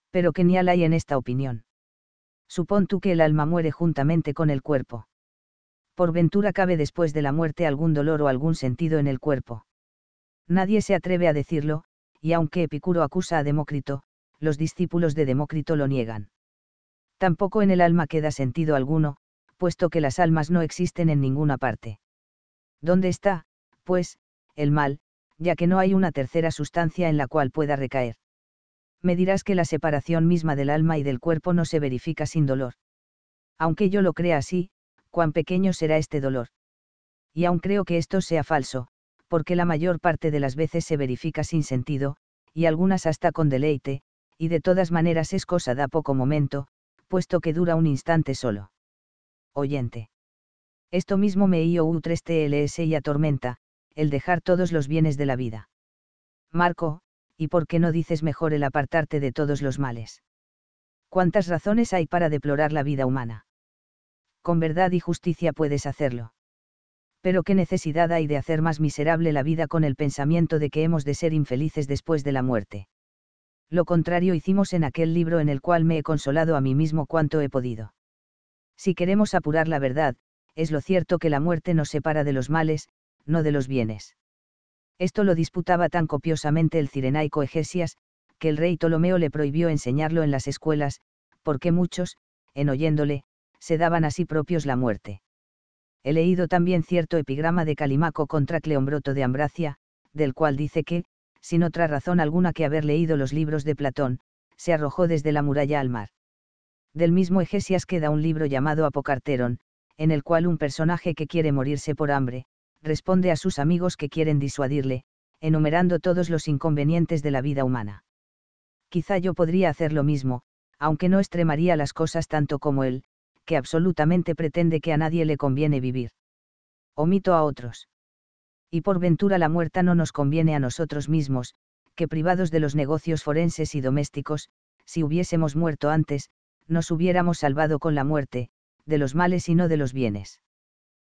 Pero qué al hay en esta opinión. Supón tú que el alma muere juntamente con el cuerpo. Por ventura cabe después de la muerte algún dolor o algún sentido en el cuerpo. Nadie se atreve a decirlo, y aunque Epicuro acusa a Demócrito, los discípulos de Demócrito lo niegan. Tampoco en el alma queda sentido alguno, puesto que las almas no existen en ninguna parte. ¿Dónde está, pues, el mal, ya que no hay una tercera sustancia en la cual pueda recaer? Me dirás que la separación misma del alma y del cuerpo no se verifica sin dolor. Aunque yo lo crea así, cuán pequeño será este dolor. Y aun creo que esto sea falso, porque la mayor parte de las veces se verifica sin sentido, y algunas hasta con deleite, y de todas maneras es cosa da poco momento, puesto que dura un instante solo. Oyente. Esto mismo me u 3 TLS y atormenta, el dejar todos los bienes de la vida. Marco, ¿y por qué no dices mejor el apartarte de todos los males? ¿Cuántas razones hay para deplorar la vida humana? Con verdad y justicia puedes hacerlo pero qué necesidad hay de hacer más miserable la vida con el pensamiento de que hemos de ser infelices después de la muerte. Lo contrario hicimos en aquel libro en el cual me he consolado a mí mismo cuanto he podido. Si queremos apurar la verdad, es lo cierto que la muerte nos separa de los males, no de los bienes. Esto lo disputaba tan copiosamente el cirenaico Egesias, que el rey Ptolomeo le prohibió enseñarlo en las escuelas, porque muchos, en oyéndole, se daban a sí propios la muerte he leído también cierto epigrama de Calimaco contra Cleombroto de Ambracia, del cual dice que, sin otra razón alguna que haber leído los libros de Platón, se arrojó desde la muralla al mar. Del mismo Egesias queda un libro llamado Apocarteron, en el cual un personaje que quiere morirse por hambre, responde a sus amigos que quieren disuadirle, enumerando todos los inconvenientes de la vida humana. Quizá yo podría hacer lo mismo, aunque no estremaría las cosas tanto como él, que absolutamente pretende que a nadie le conviene vivir. Omito a otros. Y por ventura la muerta no nos conviene a nosotros mismos, que privados de los negocios forenses y domésticos, si hubiésemos muerto antes, nos hubiéramos salvado con la muerte, de los males y no de los bienes.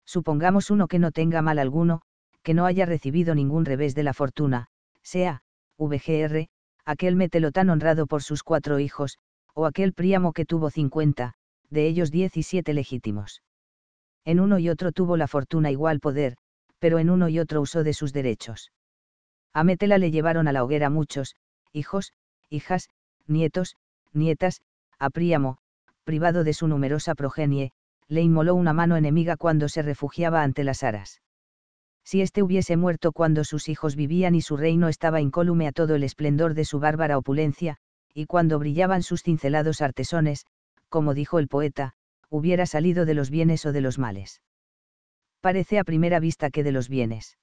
Supongamos uno que no tenga mal alguno, que no haya recibido ningún revés de la fortuna, sea, VGR, aquel tan honrado por sus cuatro hijos, o aquel príamo que tuvo cincuenta, de ellos 17 legítimos. En uno y otro tuvo la fortuna igual poder, pero en uno y otro usó de sus derechos. A Metela le llevaron a la hoguera muchos, hijos, hijas, nietos, nietas, a Príamo, privado de su numerosa progenie, le inmoló una mano enemiga cuando se refugiaba ante las aras. Si éste hubiese muerto cuando sus hijos vivían y su reino estaba incólume a todo el esplendor de su bárbara opulencia, y cuando brillaban sus cincelados artesones, como dijo el poeta, hubiera salido de los bienes o de los males. Parece a primera vista que de los bienes.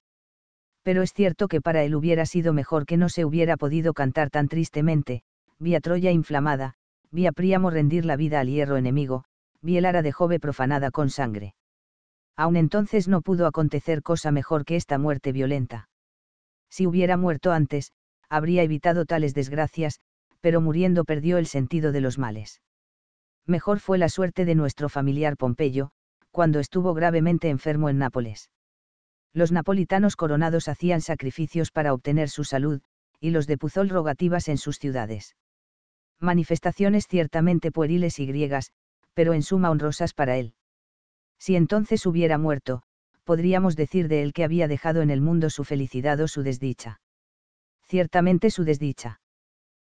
Pero es cierto que para él hubiera sido mejor que no se hubiera podido cantar tan tristemente, vi a Troya inflamada, vi a Príamo rendir la vida al hierro enemigo, vi el ara de Jove profanada con sangre. Aun entonces no pudo acontecer cosa mejor que esta muerte violenta. Si hubiera muerto antes, habría evitado tales desgracias, pero muriendo perdió el sentido de los males mejor fue la suerte de nuestro familiar Pompeyo, cuando estuvo gravemente enfermo en Nápoles. Los napolitanos coronados hacían sacrificios para obtener su salud, y los de rogativas en sus ciudades. Manifestaciones ciertamente pueriles y griegas, pero en suma honrosas para él. Si entonces hubiera muerto, podríamos decir de él que había dejado en el mundo su felicidad o su desdicha. Ciertamente su desdicha.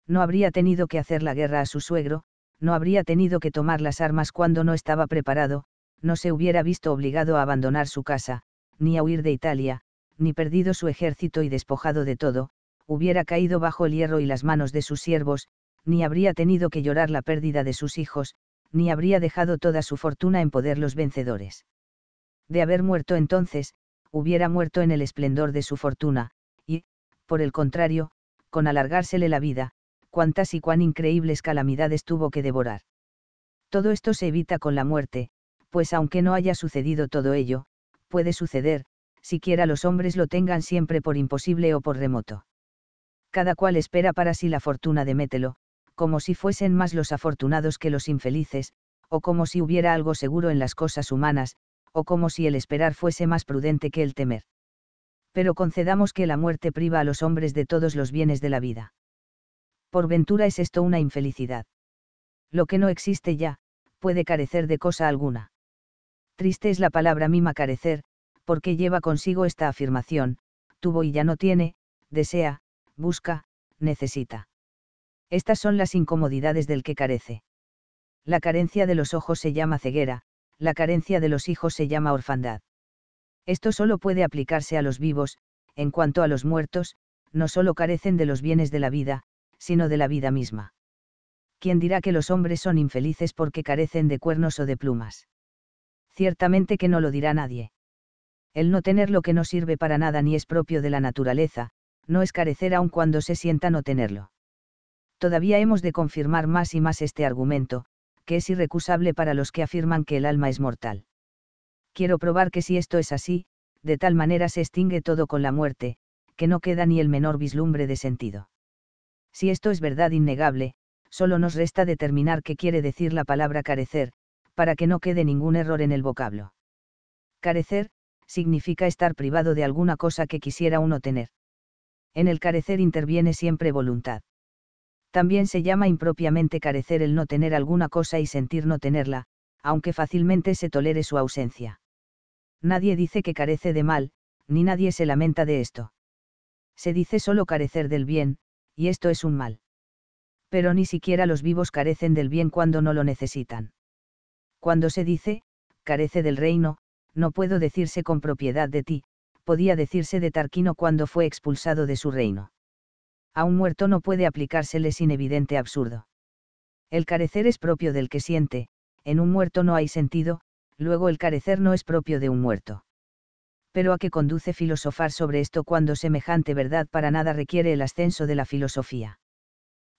No habría tenido que hacer la guerra a su suegro, no habría tenido que tomar las armas cuando no estaba preparado, no se hubiera visto obligado a abandonar su casa, ni a huir de Italia, ni perdido su ejército y despojado de todo, hubiera caído bajo el hierro y las manos de sus siervos, ni habría tenido que llorar la pérdida de sus hijos, ni habría dejado toda su fortuna en poder los vencedores. De haber muerto entonces, hubiera muerto en el esplendor de su fortuna, y, por el contrario, con alargársele la vida, cuántas y cuán increíbles calamidades tuvo que devorar. Todo esto se evita con la muerte, pues aunque no haya sucedido todo ello, puede suceder, siquiera los hombres lo tengan siempre por imposible o por remoto. Cada cual espera para sí la fortuna de Mételo, como si fuesen más los afortunados que los infelices, o como si hubiera algo seguro en las cosas humanas, o como si el esperar fuese más prudente que el temer. Pero concedamos que la muerte priva a los hombres de todos los bienes de la vida por ventura es esto una infelicidad. Lo que no existe ya, puede carecer de cosa alguna. Triste es la palabra mima carecer, porque lleva consigo esta afirmación, tuvo y ya no tiene, desea, busca, necesita. Estas son las incomodidades del que carece. La carencia de los ojos se llama ceguera, la carencia de los hijos se llama orfandad. Esto solo puede aplicarse a los vivos, en cuanto a los muertos, no solo carecen de los bienes de la vida, sino de la vida misma. ¿Quién dirá que los hombres son infelices porque carecen de cuernos o de plumas? Ciertamente que no lo dirá nadie. El no tener lo que no sirve para nada ni es propio de la naturaleza, no es carecer aun cuando se sienta no tenerlo. Todavía hemos de confirmar más y más este argumento, que es irrecusable para los que afirman que el alma es mortal. Quiero probar que si esto es así, de tal manera se extingue todo con la muerte, que no queda ni el menor vislumbre de sentido. Si esto es verdad innegable, solo nos resta determinar qué quiere decir la palabra carecer, para que no quede ningún error en el vocablo. Carecer, significa estar privado de alguna cosa que quisiera uno tener. En el carecer interviene siempre voluntad. También se llama impropiamente carecer el no tener alguna cosa y sentir no tenerla, aunque fácilmente se tolere su ausencia. Nadie dice que carece de mal, ni nadie se lamenta de esto. Se dice solo carecer del bien, y esto es un mal. Pero ni siquiera los vivos carecen del bien cuando no lo necesitan. Cuando se dice, carece del reino, no puedo decirse con propiedad de ti, podía decirse de Tarquino cuando fue expulsado de su reino. A un muerto no puede aplicársele sin evidente absurdo. El carecer es propio del que siente, en un muerto no hay sentido, luego el carecer no es propio de un muerto pero a qué conduce filosofar sobre esto cuando semejante verdad para nada requiere el ascenso de la filosofía.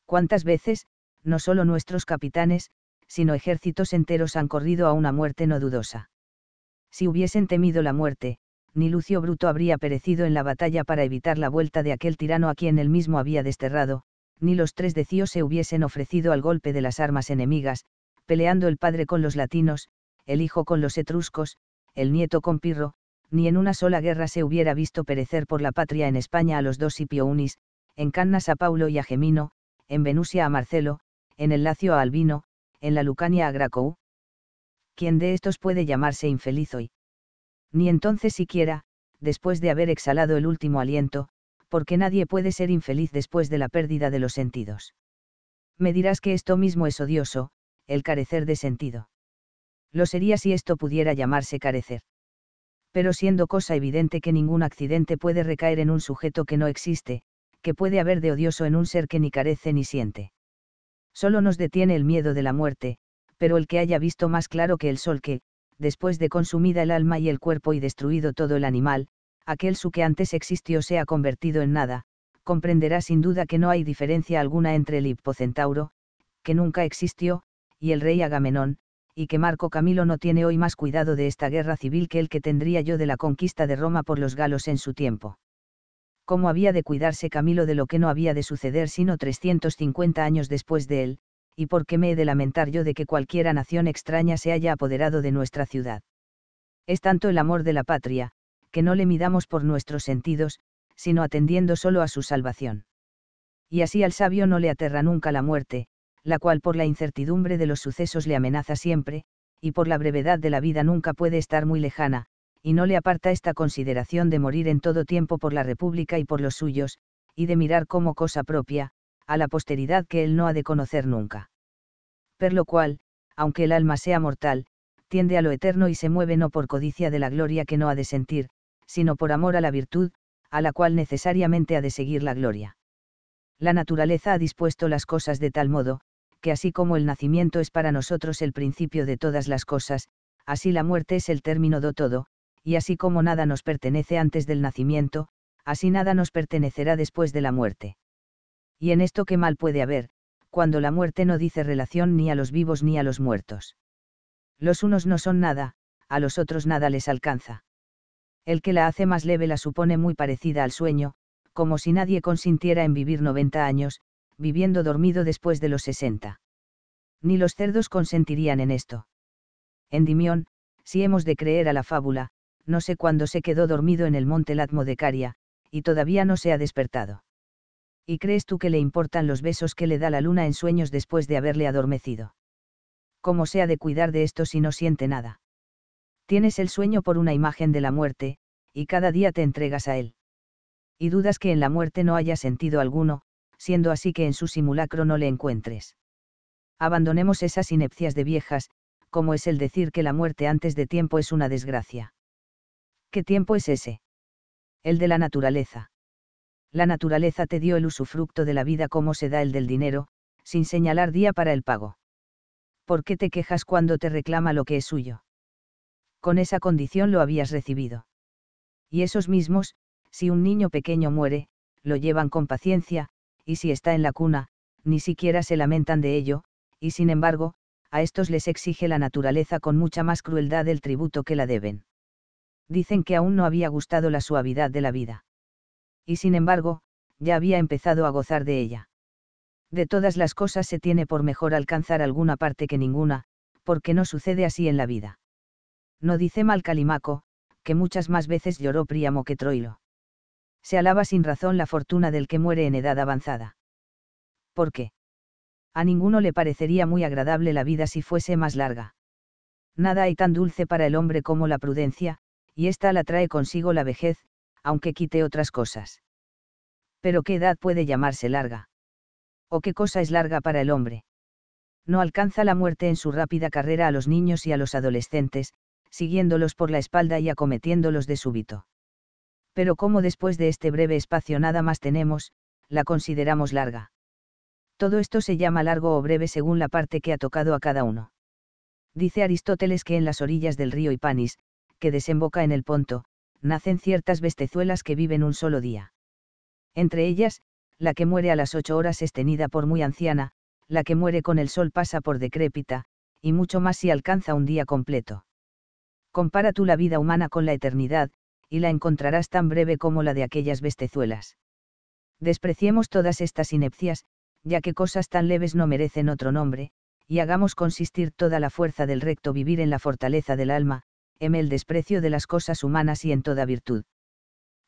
¿Cuántas veces, no solo nuestros capitanes, sino ejércitos enteros han corrido a una muerte no dudosa? Si hubiesen temido la muerte, ni Lucio Bruto habría perecido en la batalla para evitar la vuelta de aquel tirano a quien él mismo había desterrado, ni los tres decíos se hubiesen ofrecido al golpe de las armas enemigas, peleando el padre con los latinos, el hijo con los etruscos, el nieto con Pirro, ni en una sola guerra se hubiera visto perecer por la patria en España a los dos Unis, en Cannas a Paulo y a Gemino, en Venusia a Marcelo, en el Lacio a Albino, en la Lucania a Gracou. ¿Quién de estos puede llamarse infeliz hoy? Ni entonces siquiera, después de haber exhalado el último aliento, porque nadie puede ser infeliz después de la pérdida de los sentidos. Me dirás que esto mismo es odioso, el carecer de sentido. Lo sería si esto pudiera llamarse carecer pero siendo cosa evidente que ningún accidente puede recaer en un sujeto que no existe, que puede haber de odioso en un ser que ni carece ni siente. Solo nos detiene el miedo de la muerte, pero el que haya visto más claro que el sol que, después de consumida el alma y el cuerpo y destruido todo el animal, aquel su que antes existió se ha convertido en nada, comprenderá sin duda que no hay diferencia alguna entre el hipocentauro, que nunca existió, y el rey Agamenón, y que Marco Camilo no tiene hoy más cuidado de esta guerra civil que el que tendría yo de la conquista de Roma por los galos en su tiempo. ¿Cómo había de cuidarse Camilo de lo que no había de suceder sino 350 años después de él, y por qué me he de lamentar yo de que cualquiera nación extraña se haya apoderado de nuestra ciudad? Es tanto el amor de la patria, que no le midamos por nuestros sentidos, sino atendiendo solo a su salvación. Y así al sabio no le aterra nunca la muerte, la cual por la incertidumbre de los sucesos le amenaza siempre, y por la brevedad de la vida nunca puede estar muy lejana, y no le aparta esta consideración de morir en todo tiempo por la República y por los suyos, y de mirar como cosa propia, a la posteridad que él no ha de conocer nunca. Per lo cual, aunque el alma sea mortal, tiende a lo eterno y se mueve no por codicia de la gloria que no ha de sentir, sino por amor a la virtud, a la cual necesariamente ha de seguir la gloria. La naturaleza ha dispuesto las cosas de tal modo, que así como el nacimiento es para nosotros el principio de todas las cosas, así la muerte es el término de todo, y así como nada nos pertenece antes del nacimiento, así nada nos pertenecerá después de la muerte. Y en esto qué mal puede haber, cuando la muerte no dice relación ni a los vivos ni a los muertos. Los unos no son nada, a los otros nada les alcanza. El que la hace más leve la supone muy parecida al sueño, como si nadie consintiera en vivir 90 años, viviendo dormido después de los 60. Ni los cerdos consentirían en esto. Endimión, si hemos de creer a la fábula, no sé cuándo se quedó dormido en el monte Latmo de Caria, y todavía no se ha despertado. ¿Y crees tú que le importan los besos que le da la luna en sueños después de haberle adormecido? ¿Cómo se ha de cuidar de esto si no siente nada? Tienes el sueño por una imagen de la muerte, y cada día te entregas a él. Y dudas que en la muerte no haya sentido alguno, siendo así que en su simulacro no le encuentres. Abandonemos esas inepcias de viejas, como es el decir que la muerte antes de tiempo es una desgracia. ¿Qué tiempo es ese? El de la naturaleza. La naturaleza te dio el usufructo de la vida como se da el del dinero, sin señalar día para el pago. ¿Por qué te quejas cuando te reclama lo que es suyo? Con esa condición lo habías recibido. Y esos mismos, si un niño pequeño muere, lo llevan con paciencia, y si está en la cuna, ni siquiera se lamentan de ello, y sin embargo, a estos les exige la naturaleza con mucha más crueldad el tributo que la deben. Dicen que aún no había gustado la suavidad de la vida. Y sin embargo, ya había empezado a gozar de ella. De todas las cosas se tiene por mejor alcanzar alguna parte que ninguna, porque no sucede así en la vida. No dice mal Calimaco, que muchas más veces lloró Príamo que Troilo se alaba sin razón la fortuna del que muere en edad avanzada. ¿Por qué? A ninguno le parecería muy agradable la vida si fuese más larga. Nada hay tan dulce para el hombre como la prudencia, y ésta la trae consigo la vejez, aunque quite otras cosas. Pero ¿qué edad puede llamarse larga? ¿O qué cosa es larga para el hombre? No alcanza la muerte en su rápida carrera a los niños y a los adolescentes, siguiéndolos por la espalda y acometiéndolos de súbito pero como después de este breve espacio nada más tenemos, la consideramos larga. Todo esto se llama largo o breve según la parte que ha tocado a cada uno. Dice Aristóteles que en las orillas del río Hipanis, que desemboca en el Ponto, nacen ciertas bestezuelas que viven un solo día. Entre ellas, la que muere a las ocho horas es tenida por muy anciana, la que muere con el sol pasa por decrépita, y mucho más si alcanza un día completo. Compara tú la vida humana con la eternidad, y la encontrarás tan breve como la de aquellas bestezuelas. Despreciemos todas estas inepcias, ya que cosas tan leves no merecen otro nombre, y hagamos consistir toda la fuerza del recto vivir en la fortaleza del alma, en el desprecio de las cosas humanas y en toda virtud.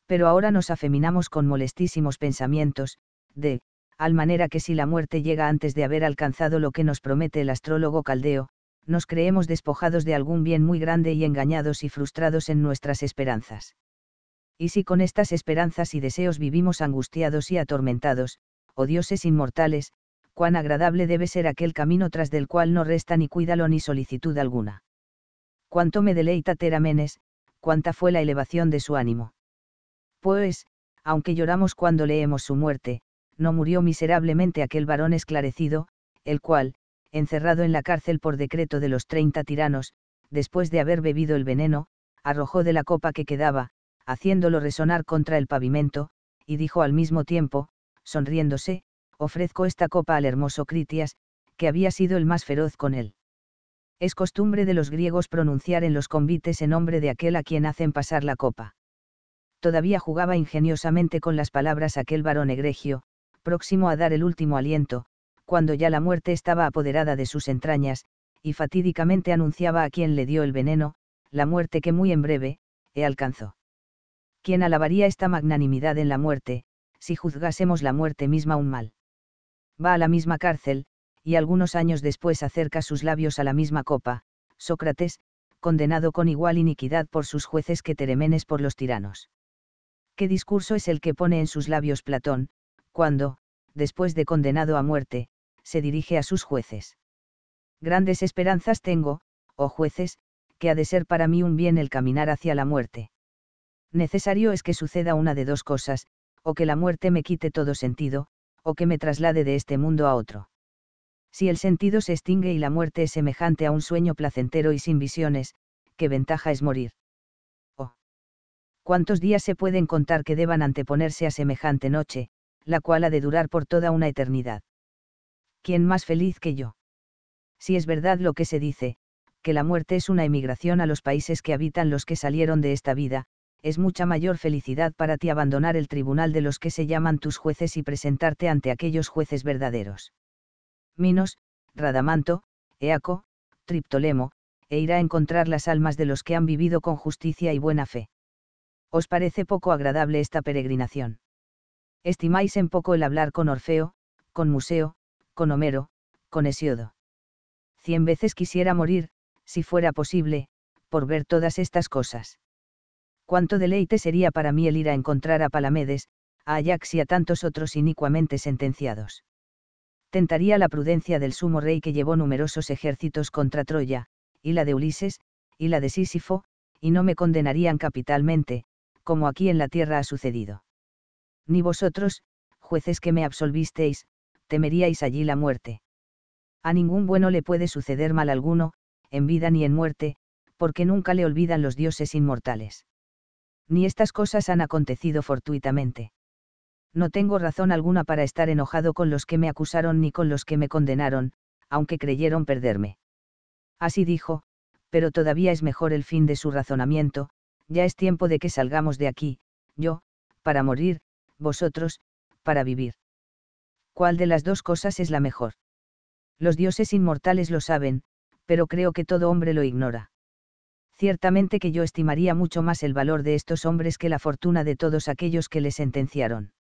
Pero ahora nos afeminamos con molestísimos pensamientos, de, al manera que si la muerte llega antes de haber alcanzado lo que nos promete el astrólogo caldeo, nos creemos despojados de algún bien muy grande y engañados y frustrados en nuestras esperanzas. Y si con estas esperanzas y deseos vivimos angustiados y atormentados, oh dioses inmortales, cuán agradable debe ser aquel camino tras del cual no resta ni cuídalo ni solicitud alguna. Cuánto me deleita Teramenes, cuánta fue la elevación de su ánimo. Pues, aunque lloramos cuando leemos su muerte, no murió miserablemente aquel varón esclarecido, el cual, encerrado en la cárcel por decreto de los treinta tiranos, después de haber bebido el veneno, arrojó de la copa que quedaba, haciéndolo resonar contra el pavimento, y dijo al mismo tiempo, sonriéndose, ofrezco esta copa al hermoso Critias, que había sido el más feroz con él. Es costumbre de los griegos pronunciar en los convites en nombre de aquel a quien hacen pasar la copa. Todavía jugaba ingeniosamente con las palabras aquel varón egregio, próximo a dar el último aliento, cuando ya la muerte estaba apoderada de sus entrañas, y fatídicamente anunciaba a quien le dio el veneno, la muerte que muy en breve, he alcanzó. ¿Quién alabaría esta magnanimidad en la muerte, si juzgásemos la muerte misma un mal? Va a la misma cárcel, y algunos años después acerca sus labios a la misma copa, Sócrates, condenado con igual iniquidad por sus jueces que Teremenes por los tiranos. ¿Qué discurso es el que pone en sus labios Platón, cuando, después de condenado a muerte, se dirige a sus jueces. Grandes esperanzas tengo, oh jueces, que ha de ser para mí un bien el caminar hacia la muerte. Necesario es que suceda una de dos cosas, o que la muerte me quite todo sentido, o que me traslade de este mundo a otro. Si el sentido se extingue y la muerte es semejante a un sueño placentero y sin visiones, qué ventaja es morir. Oh. ¿Cuántos días se pueden contar que deban anteponerse a semejante noche, la cual ha de durar por toda una eternidad? ¿quién más feliz que yo? Si es verdad lo que se dice, que la muerte es una emigración a los países que habitan los que salieron de esta vida, es mucha mayor felicidad para ti abandonar el tribunal de los que se llaman tus jueces y presentarte ante aquellos jueces verdaderos. Minos, Radamanto, Eaco, Triptolemo, e ir a encontrar las almas de los que han vivido con justicia y buena fe. ¿Os parece poco agradable esta peregrinación? Estimáis en poco el hablar con Orfeo, con Museo, con Homero, con Hesiodo. Cien veces quisiera morir, si fuera posible, por ver todas estas cosas. Cuánto deleite sería para mí el ir a encontrar a Palamedes, a Ajax y a tantos otros inicuamente sentenciados. Tentaría la prudencia del sumo rey que llevó numerosos ejércitos contra Troya, y la de Ulises, y la de Sísifo, y no me condenarían capitalmente, como aquí en la tierra ha sucedido. Ni vosotros, jueces que me absolvisteis, temeríais allí la muerte. A ningún bueno le puede suceder mal alguno, en vida ni en muerte, porque nunca le olvidan los dioses inmortales. Ni estas cosas han acontecido fortuitamente. No tengo razón alguna para estar enojado con los que me acusaron ni con los que me condenaron, aunque creyeron perderme. Así dijo, pero todavía es mejor el fin de su razonamiento, ya es tiempo de que salgamos de aquí, yo, para morir, vosotros, para vivir. ¿cuál de las dos cosas es la mejor? Los dioses inmortales lo saben, pero creo que todo hombre lo ignora. Ciertamente que yo estimaría mucho más el valor de estos hombres que la fortuna de todos aquellos que le sentenciaron.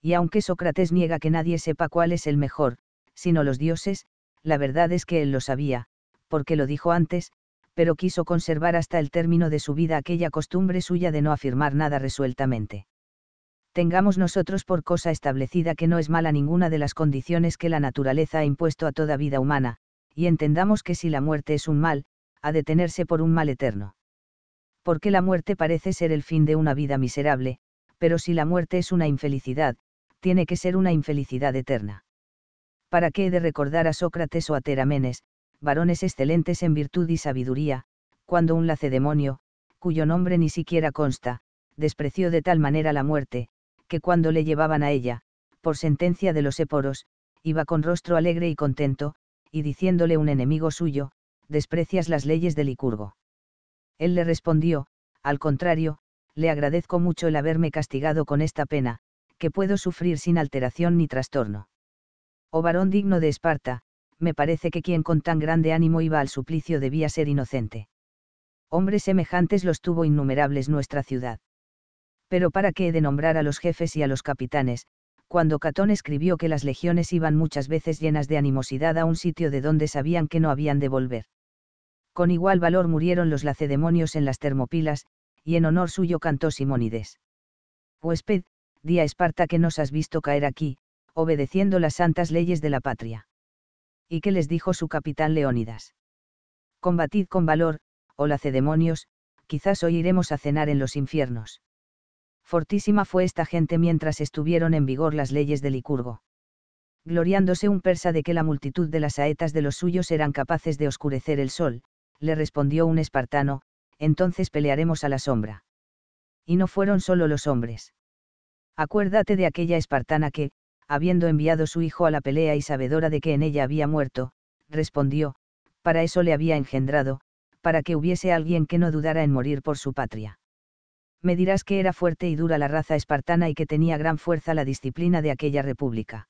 Y aunque Sócrates niega que nadie sepa cuál es el mejor, sino los dioses, la verdad es que él lo sabía, porque lo dijo antes, pero quiso conservar hasta el término de su vida aquella costumbre suya de no afirmar nada resueltamente tengamos nosotros por cosa establecida que no es mala ninguna de las condiciones que la naturaleza ha impuesto a toda vida humana, y entendamos que si la muerte es un mal, ha de tenerse por un mal eterno. Porque la muerte parece ser el fin de una vida miserable, pero si la muerte es una infelicidad, tiene que ser una infelicidad eterna. ¿Para qué he de recordar a Sócrates o a Teramenes, varones excelentes en virtud y sabiduría, cuando un lacedemonio, cuyo nombre ni siquiera consta, despreció de tal manera la muerte, que cuando le llevaban a ella, por sentencia de los époros, iba con rostro alegre y contento, y diciéndole un enemigo suyo, desprecias las leyes de Licurgo. Él le respondió, al contrario, le agradezco mucho el haberme castigado con esta pena, que puedo sufrir sin alteración ni trastorno. Oh varón digno de Esparta, me parece que quien con tan grande ánimo iba al suplicio debía ser inocente. Hombres semejantes los tuvo innumerables nuestra ciudad pero ¿para qué he de nombrar a los jefes y a los capitanes? Cuando Catón escribió que las legiones iban muchas veces llenas de animosidad a un sitio de donde sabían que no habían de volver. Con igual valor murieron los lacedemonios en las Termopilas, y en honor suyo cantó Simónides. Huésped, di a Esparta que nos has visto caer aquí, obedeciendo las santas leyes de la patria. ¿Y qué les dijo su capitán Leónidas? Combatid con valor, oh lacedemonios, quizás hoy iremos a cenar en los infiernos fortísima fue esta gente mientras estuvieron en vigor las leyes de Licurgo. Gloriándose un persa de que la multitud de las saetas de los suyos eran capaces de oscurecer el sol, le respondió un espartano, entonces pelearemos a la sombra. Y no fueron solo los hombres. Acuérdate de aquella espartana que, habiendo enviado su hijo a la pelea y sabedora de que en ella había muerto, respondió, para eso le había engendrado, para que hubiese alguien que no dudara en morir por su patria me dirás que era fuerte y dura la raza espartana y que tenía gran fuerza la disciplina de aquella república.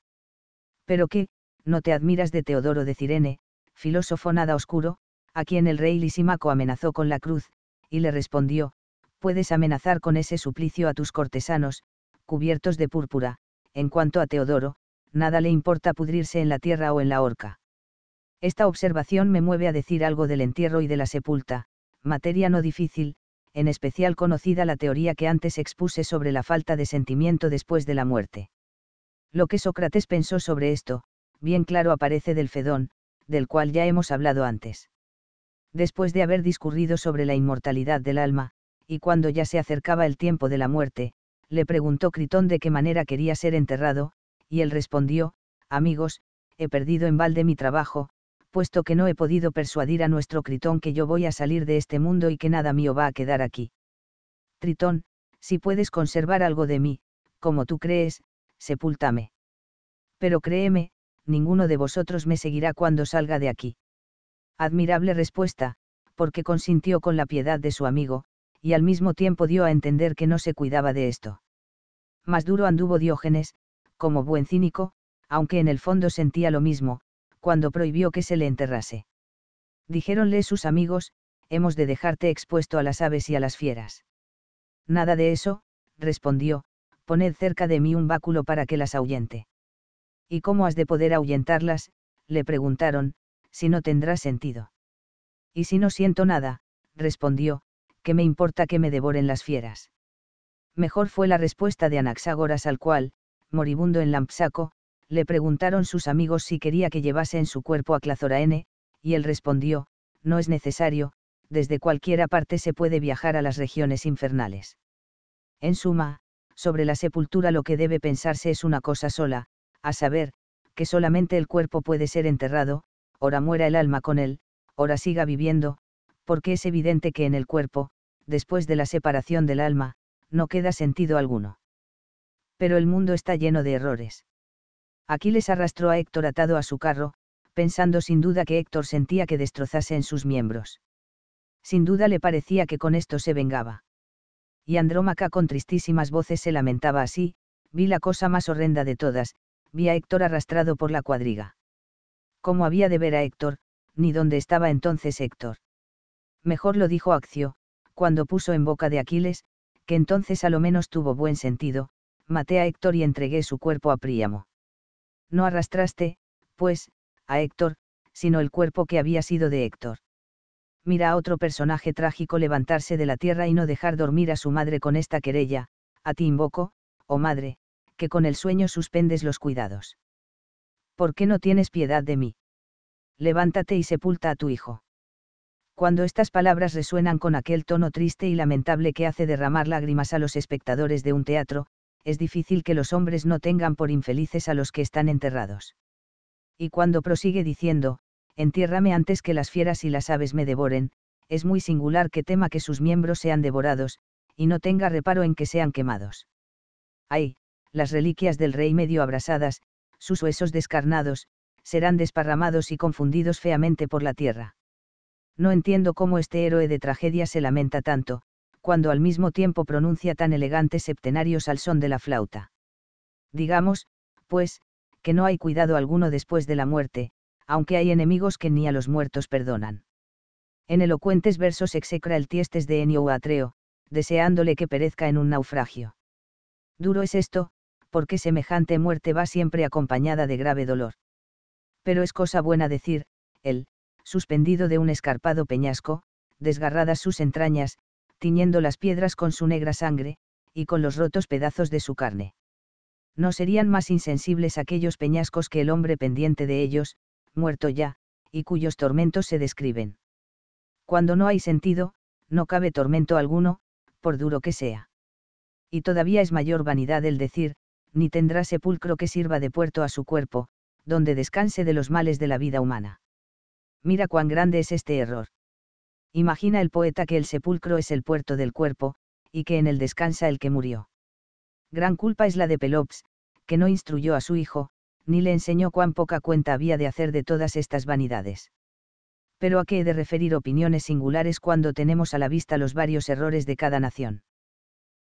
Pero qué, no te admiras de Teodoro de Cirene, filósofo nada oscuro, a quien el rey Lisímaco amenazó con la cruz, y le respondió, puedes amenazar con ese suplicio a tus cortesanos, cubiertos de púrpura, en cuanto a Teodoro, nada le importa pudrirse en la tierra o en la horca. Esta observación me mueve a decir algo del entierro y de la sepulta, materia no difícil, en especial conocida la teoría que antes expuse sobre la falta de sentimiento después de la muerte. Lo que Sócrates pensó sobre esto, bien claro aparece del Fedón, del cual ya hemos hablado antes. Después de haber discurrido sobre la inmortalidad del alma, y cuando ya se acercaba el tiempo de la muerte, le preguntó Critón de qué manera quería ser enterrado, y él respondió, amigos, he perdido en balde mi trabajo, puesto que no he podido persuadir a nuestro Critón que yo voy a salir de este mundo y que nada mío va a quedar aquí. Tritón, si puedes conservar algo de mí, como tú crees, sepúltame. Pero créeme, ninguno de vosotros me seguirá cuando salga de aquí. Admirable respuesta, porque consintió con la piedad de su amigo, y al mismo tiempo dio a entender que no se cuidaba de esto. Más duro anduvo Diógenes, como buen cínico, aunque en el fondo sentía lo mismo, cuando prohibió que se le enterrase. Dijéronle sus amigos, hemos de dejarte expuesto a las aves y a las fieras. Nada de eso, respondió, poned cerca de mí un báculo para que las ahuyente. ¿Y cómo has de poder ahuyentarlas? le preguntaron, si no tendrá sentido. Y si no siento nada, respondió, ¿qué me importa que me devoren las fieras? Mejor fue la respuesta de Anaxágoras al cual, moribundo en Lampsaco, le preguntaron sus amigos si quería que llevase en su cuerpo a N, y él respondió, no es necesario, desde cualquiera parte se puede viajar a las regiones infernales. En suma, sobre la sepultura lo que debe pensarse es una cosa sola, a saber, que solamente el cuerpo puede ser enterrado, ora muera el alma con él, ora siga viviendo, porque es evidente que en el cuerpo, después de la separación del alma, no queda sentido alguno. Pero el mundo está lleno de errores. Aquiles arrastró a Héctor atado a su carro, pensando sin duda que Héctor sentía que destrozase en sus miembros. Sin duda le parecía que con esto se vengaba. Y Andrómaca con tristísimas voces se lamentaba así, vi la cosa más horrenda de todas, vi a Héctor arrastrado por la cuadriga. ¿Cómo había de ver a Héctor, ni dónde estaba entonces Héctor? Mejor lo dijo Accio, cuando puso en boca de Aquiles, que entonces a lo menos tuvo buen sentido, maté a Héctor y entregué su cuerpo a Príamo. No arrastraste, pues, a Héctor, sino el cuerpo que había sido de Héctor. Mira a otro personaje trágico levantarse de la tierra y no dejar dormir a su madre con esta querella, a ti invoco, oh madre, que con el sueño suspendes los cuidados. ¿Por qué no tienes piedad de mí? Levántate y sepulta a tu hijo. Cuando estas palabras resuenan con aquel tono triste y lamentable que hace derramar lágrimas a los espectadores de un teatro, es difícil que los hombres no tengan por infelices a los que están enterrados. Y cuando prosigue diciendo, entiérrame antes que las fieras y las aves me devoren, es muy singular que tema que sus miembros sean devorados, y no tenga reparo en que sean quemados. Ay, las reliquias del rey medio abrasadas, sus huesos descarnados, serán desparramados y confundidos feamente por la tierra. No entiendo cómo este héroe de tragedia se lamenta tanto, cuando al mismo tiempo pronuncia tan elegantes septenarios al son de la flauta. Digamos, pues, que no hay cuidado alguno después de la muerte, aunque hay enemigos que ni a los muertos perdonan. En elocuentes versos execra el tiestes de Enio Atreo, deseándole que perezca en un naufragio. Duro es esto, porque semejante muerte va siempre acompañada de grave dolor. Pero es cosa buena decir, él, suspendido de un escarpado peñasco, desgarradas sus entrañas, tiñendo las piedras con su negra sangre, y con los rotos pedazos de su carne. No serían más insensibles aquellos peñascos que el hombre pendiente de ellos, muerto ya, y cuyos tormentos se describen. Cuando no hay sentido, no cabe tormento alguno, por duro que sea. Y todavía es mayor vanidad el decir, ni tendrá sepulcro que sirva de puerto a su cuerpo, donde descanse de los males de la vida humana. Mira cuán grande es este error. Imagina el poeta que el sepulcro es el puerto del cuerpo, y que en él descansa el que murió. Gran culpa es la de Pelops, que no instruyó a su hijo, ni le enseñó cuán poca cuenta había de hacer de todas estas vanidades. Pero a qué he de referir opiniones singulares cuando tenemos a la vista los varios errores de cada nación.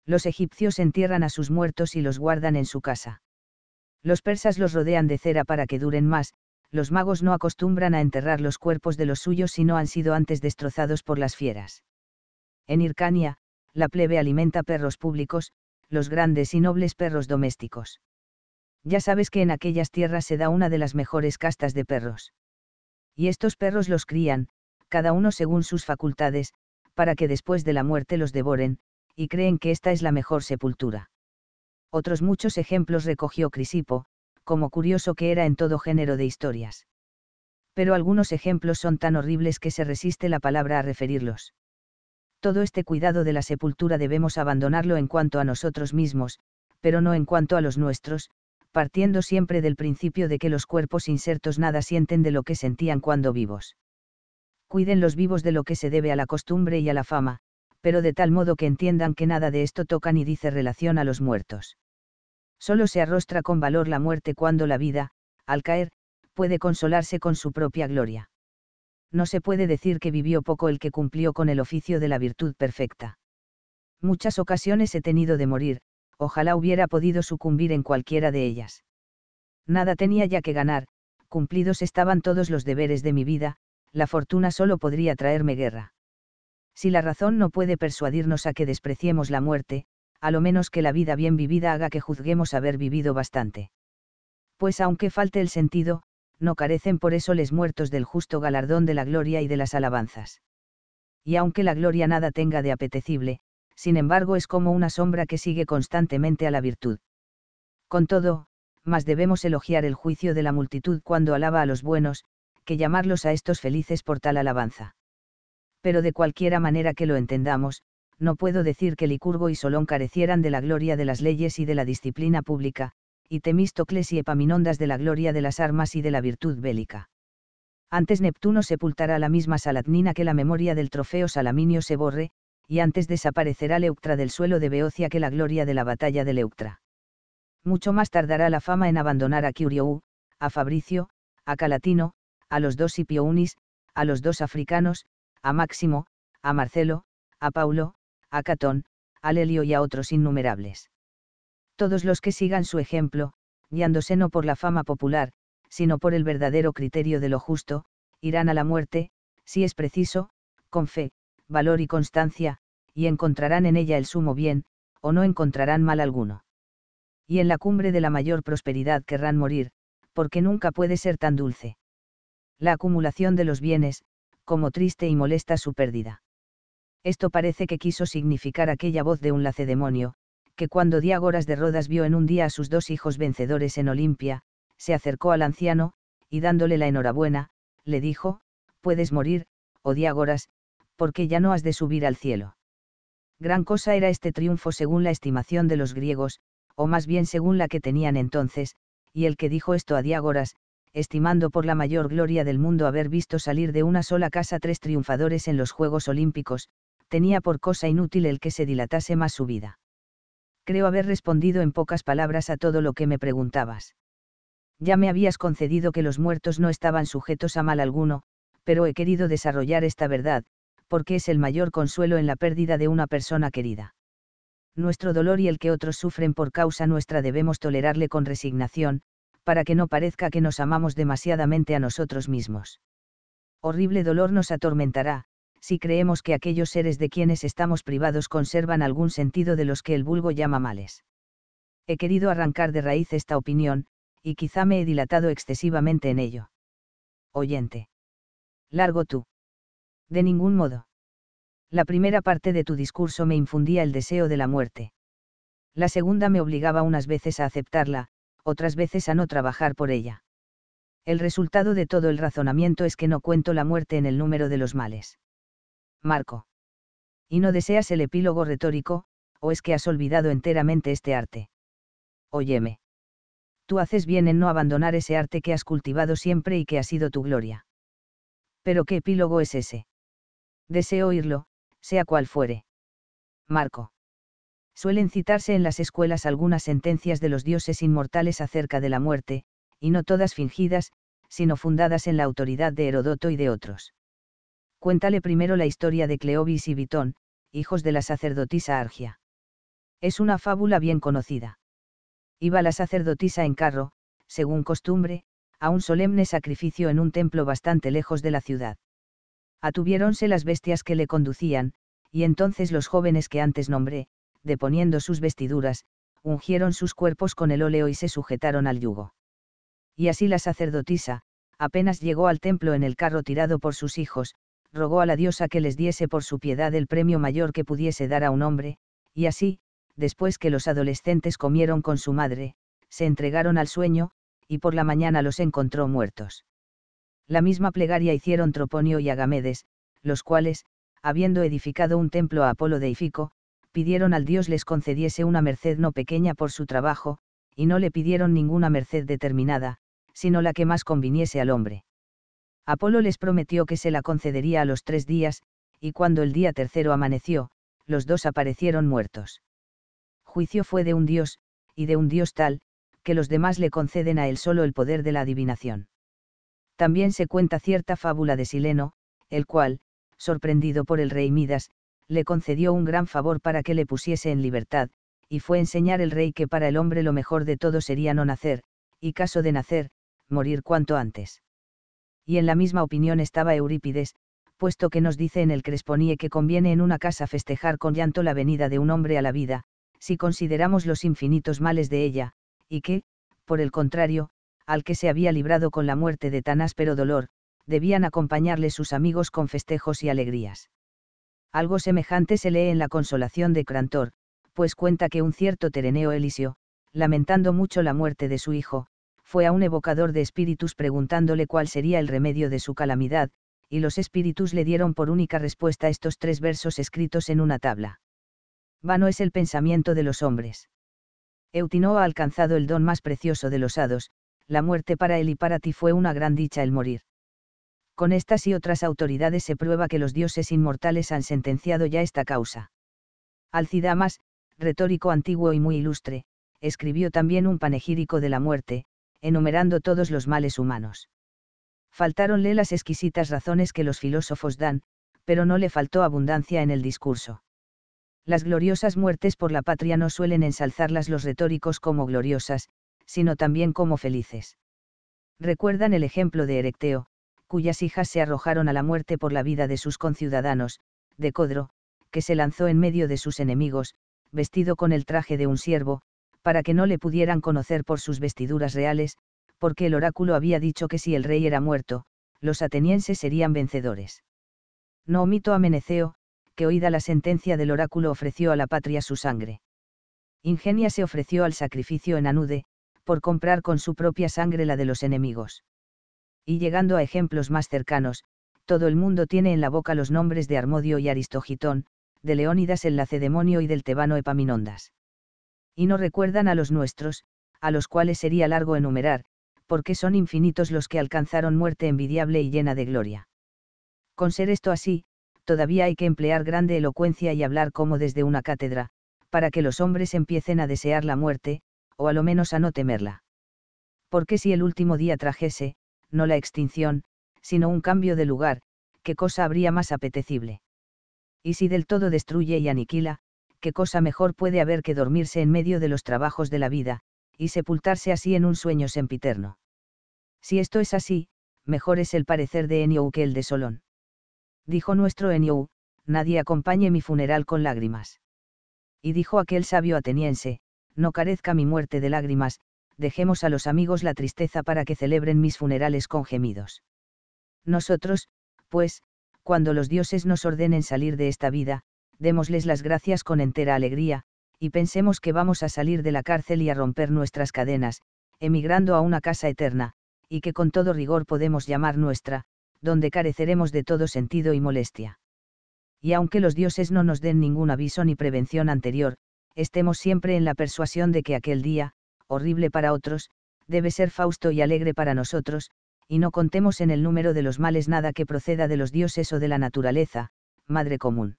Los egipcios entierran a sus muertos y los guardan en su casa. Los persas los rodean de cera para que duren más, los magos no acostumbran a enterrar los cuerpos de los suyos si no han sido antes destrozados por las fieras. En Hircania, la plebe alimenta perros públicos, los grandes y nobles perros domésticos. Ya sabes que en aquellas tierras se da una de las mejores castas de perros. Y estos perros los crían, cada uno según sus facultades, para que después de la muerte los devoren, y creen que esta es la mejor sepultura. Otros muchos ejemplos recogió Crisipo, como curioso que era en todo género de historias. Pero algunos ejemplos son tan horribles que se resiste la palabra a referirlos. Todo este cuidado de la sepultura debemos abandonarlo en cuanto a nosotros mismos, pero no en cuanto a los nuestros, partiendo siempre del principio de que los cuerpos insertos nada sienten de lo que sentían cuando vivos. Cuiden los vivos de lo que se debe a la costumbre y a la fama, pero de tal modo que entiendan que nada de esto toca ni dice relación a los muertos. Solo se arrostra con valor la muerte cuando la vida, al caer, puede consolarse con su propia gloria. No se puede decir que vivió poco el que cumplió con el oficio de la virtud perfecta. Muchas ocasiones he tenido de morir, ojalá hubiera podido sucumbir en cualquiera de ellas. Nada tenía ya que ganar, cumplidos estaban todos los deberes de mi vida, la fortuna solo podría traerme guerra. Si la razón no puede persuadirnos a que despreciemos la muerte, a lo menos que la vida bien vivida haga que juzguemos haber vivido bastante. Pues aunque falte el sentido, no carecen por eso les muertos del justo galardón de la gloria y de las alabanzas. Y aunque la gloria nada tenga de apetecible, sin embargo es como una sombra que sigue constantemente a la virtud. Con todo, más debemos elogiar el juicio de la multitud cuando alaba a los buenos, que llamarlos a estos felices por tal alabanza. Pero de cualquiera manera que lo entendamos, no puedo decir que Licurgo y Solón carecieran de la gloria de las leyes y de la disciplina pública, y Temístocles y Epaminondas de la gloria de las armas y de la virtud bélica. Antes Neptuno sepultará la misma Saladnina que la memoria del trofeo Salaminio se borre, y antes desaparecerá Leuctra del suelo de Beocia que la gloria de la batalla de Leuctra. Mucho más tardará la fama en abandonar a Curioú, a Fabricio, a Calatino, a los dos unis a los dos africanos, a Máximo, a Marcelo, a Paulo, a Catón, a Lelio y a otros innumerables. Todos los que sigan su ejemplo, guiándose no por la fama popular, sino por el verdadero criterio de lo justo, irán a la muerte, si es preciso, con fe, valor y constancia, y encontrarán en ella el sumo bien, o no encontrarán mal alguno. Y en la cumbre de la mayor prosperidad querrán morir, porque nunca puede ser tan dulce. La acumulación de los bienes, como triste y molesta su pérdida esto parece que quiso significar aquella voz de un lacedemonio, que cuando Diágoras de Rodas vio en un día a sus dos hijos vencedores en Olimpia, se acercó al anciano, y dándole la enhorabuena, le dijo, puedes morir, oh Diágoras, porque ya no has de subir al cielo. Gran cosa era este triunfo según la estimación de los griegos, o más bien según la que tenían entonces, y el que dijo esto a Diágoras, estimando por la mayor gloria del mundo haber visto salir de una sola casa tres triunfadores en los Juegos Olímpicos, tenía por cosa inútil el que se dilatase más su vida. Creo haber respondido en pocas palabras a todo lo que me preguntabas. Ya me habías concedido que los muertos no estaban sujetos a mal alguno, pero he querido desarrollar esta verdad, porque es el mayor consuelo en la pérdida de una persona querida. Nuestro dolor y el que otros sufren por causa nuestra debemos tolerarle con resignación, para que no parezca que nos amamos demasiadamente a nosotros mismos. Horrible dolor nos atormentará, si creemos que aquellos seres de quienes estamos privados conservan algún sentido de los que el vulgo llama males. He querido arrancar de raíz esta opinión, y quizá me he dilatado excesivamente en ello. Oyente. Largo tú. De ningún modo. La primera parte de tu discurso me infundía el deseo de la muerte. La segunda me obligaba unas veces a aceptarla, otras veces a no trabajar por ella. El resultado de todo el razonamiento es que no cuento la muerte en el número de los males. Marco. ¿Y no deseas el epílogo retórico, o es que has olvidado enteramente este arte? Óyeme. Tú haces bien en no abandonar ese arte que has cultivado siempre y que ha sido tu gloria. Pero ¿qué epílogo es ese? Deseo oírlo, sea cual fuere. Marco. Suelen citarse en las escuelas algunas sentencias de los dioses inmortales acerca de la muerte, y no todas fingidas, sino fundadas en la autoridad de Herodoto y de otros. Cuéntale primero la historia de Cleobis y Bitón, hijos de la sacerdotisa Argia. Es una fábula bien conocida. Iba la sacerdotisa en carro, según costumbre, a un solemne sacrificio en un templo bastante lejos de la ciudad. Atuviéronse las bestias que le conducían, y entonces los jóvenes que antes nombré, deponiendo sus vestiduras, ungieron sus cuerpos con el óleo y se sujetaron al yugo. Y así la sacerdotisa, apenas llegó al templo en el carro tirado por sus hijos, rogó a la diosa que les diese por su piedad el premio mayor que pudiese dar a un hombre, y así, después que los adolescentes comieron con su madre, se entregaron al sueño, y por la mañana los encontró muertos. La misma plegaria hicieron Troponio y Agamedes, los cuales, habiendo edificado un templo a Apolo de Ifico, pidieron al dios les concediese una merced no pequeña por su trabajo, y no le pidieron ninguna merced determinada, sino la que más conviniese al hombre. Apolo les prometió que se la concedería a los tres días, y cuando el día tercero amaneció, los dos aparecieron muertos. Juicio fue de un dios, y de un dios tal, que los demás le conceden a él solo el poder de la adivinación. También se cuenta cierta fábula de Sileno, el cual, sorprendido por el rey Midas, le concedió un gran favor para que le pusiese en libertad, y fue enseñar el rey que para el hombre lo mejor de todo sería no nacer, y caso de nacer, morir cuanto antes y en la misma opinión estaba Eurípides, puesto que nos dice en el Cresponie que conviene en una casa festejar con llanto la venida de un hombre a la vida, si consideramos los infinitos males de ella, y que, por el contrario, al que se había librado con la muerte de tan áspero dolor, debían acompañarle sus amigos con festejos y alegrías. Algo semejante se lee en la consolación de Crantor, pues cuenta que un cierto Tereneo Elisio, lamentando mucho la muerte de su hijo, fue a un evocador de espíritus preguntándole cuál sería el remedio de su calamidad, y los espíritus le dieron por única respuesta estos tres versos escritos en una tabla. Vano es el pensamiento de los hombres. Eutino ha alcanzado el don más precioso de los hados, la muerte para él y para ti fue una gran dicha el morir. Con estas y otras autoridades se prueba que los dioses inmortales han sentenciado ya esta causa. Alcidamas, retórico antiguo y muy ilustre, escribió también un panegírico de la muerte, enumerando todos los males humanos. Faltáronle las exquisitas razones que los filósofos dan, pero no le faltó abundancia en el discurso. Las gloriosas muertes por la patria no suelen ensalzarlas los retóricos como gloriosas, sino también como felices. Recuerdan el ejemplo de Erecteo, cuyas hijas se arrojaron a la muerte por la vida de sus conciudadanos, de Codro, que se lanzó en medio de sus enemigos, vestido con el traje de un siervo, para que no le pudieran conocer por sus vestiduras reales, porque el oráculo había dicho que si el rey era muerto, los atenienses serían vencedores. No omito a Meneceo, que oída la sentencia del oráculo ofreció a la patria su sangre. Ingenia se ofreció al sacrificio en Anude, por comprar con su propia sangre la de los enemigos. Y llegando a ejemplos más cercanos, todo el mundo tiene en la boca los nombres de Armodio y Aristogitón, de Leónidas el Lacedemonio y del Tebano Epaminondas y no recuerdan a los nuestros, a los cuales sería largo enumerar, porque son infinitos los que alcanzaron muerte envidiable y llena de gloria. Con ser esto así, todavía hay que emplear grande elocuencia y hablar como desde una cátedra, para que los hombres empiecen a desear la muerte, o a lo menos a no temerla. Porque si el último día trajese, no la extinción, sino un cambio de lugar, ¿qué cosa habría más apetecible? Y si del todo destruye y aniquila, qué cosa mejor puede haber que dormirse en medio de los trabajos de la vida, y sepultarse así en un sueño sempiterno. Si esto es así, mejor es el parecer de Eniou que el de Solón. Dijo nuestro Eniou, nadie acompañe mi funeral con lágrimas. Y dijo aquel sabio ateniense, no carezca mi muerte de lágrimas, dejemos a los amigos la tristeza para que celebren mis funerales con gemidos. Nosotros, pues, cuando los dioses nos ordenen salir de esta vida, démosles las gracias con entera alegría, y pensemos que vamos a salir de la cárcel y a romper nuestras cadenas, emigrando a una casa eterna, y que con todo rigor podemos llamar nuestra, donde careceremos de todo sentido y molestia. Y aunque los dioses no nos den ningún aviso ni prevención anterior, estemos siempre en la persuasión de que aquel día, horrible para otros, debe ser fausto y alegre para nosotros, y no contemos en el número de los males nada que proceda de los dioses o de la naturaleza, madre común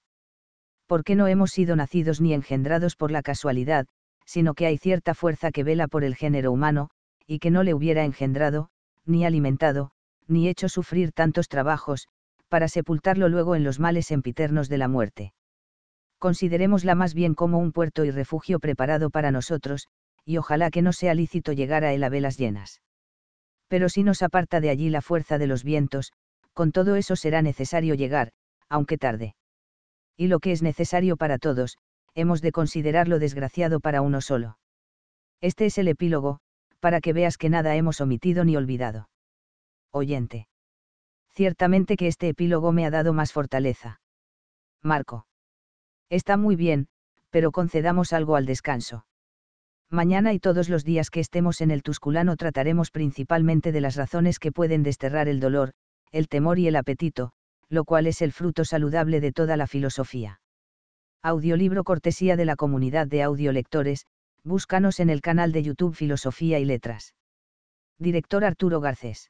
porque no hemos sido nacidos ni engendrados por la casualidad, sino que hay cierta fuerza que vela por el género humano, y que no le hubiera engendrado, ni alimentado, ni hecho sufrir tantos trabajos, para sepultarlo luego en los males empiternos de la muerte. Considerémosla más bien como un puerto y refugio preparado para nosotros, y ojalá que no sea lícito llegar a él a velas llenas. Pero si nos aparta de allí la fuerza de los vientos, con todo eso será necesario llegar, aunque tarde y lo que es necesario para todos, hemos de considerarlo desgraciado para uno solo. Este es el epílogo, para que veas que nada hemos omitido ni olvidado. Oyente. Ciertamente que este epílogo me ha dado más fortaleza. Marco. Está muy bien, pero concedamos algo al descanso. Mañana y todos los días que estemos en el Tusculano trataremos principalmente de las razones que pueden desterrar el dolor, el temor y el apetito, lo cual es el fruto saludable de toda la filosofía. Audiolibro cortesía de la comunidad de audiolectores, búscanos en el canal de YouTube Filosofía y Letras. Director Arturo Garcés.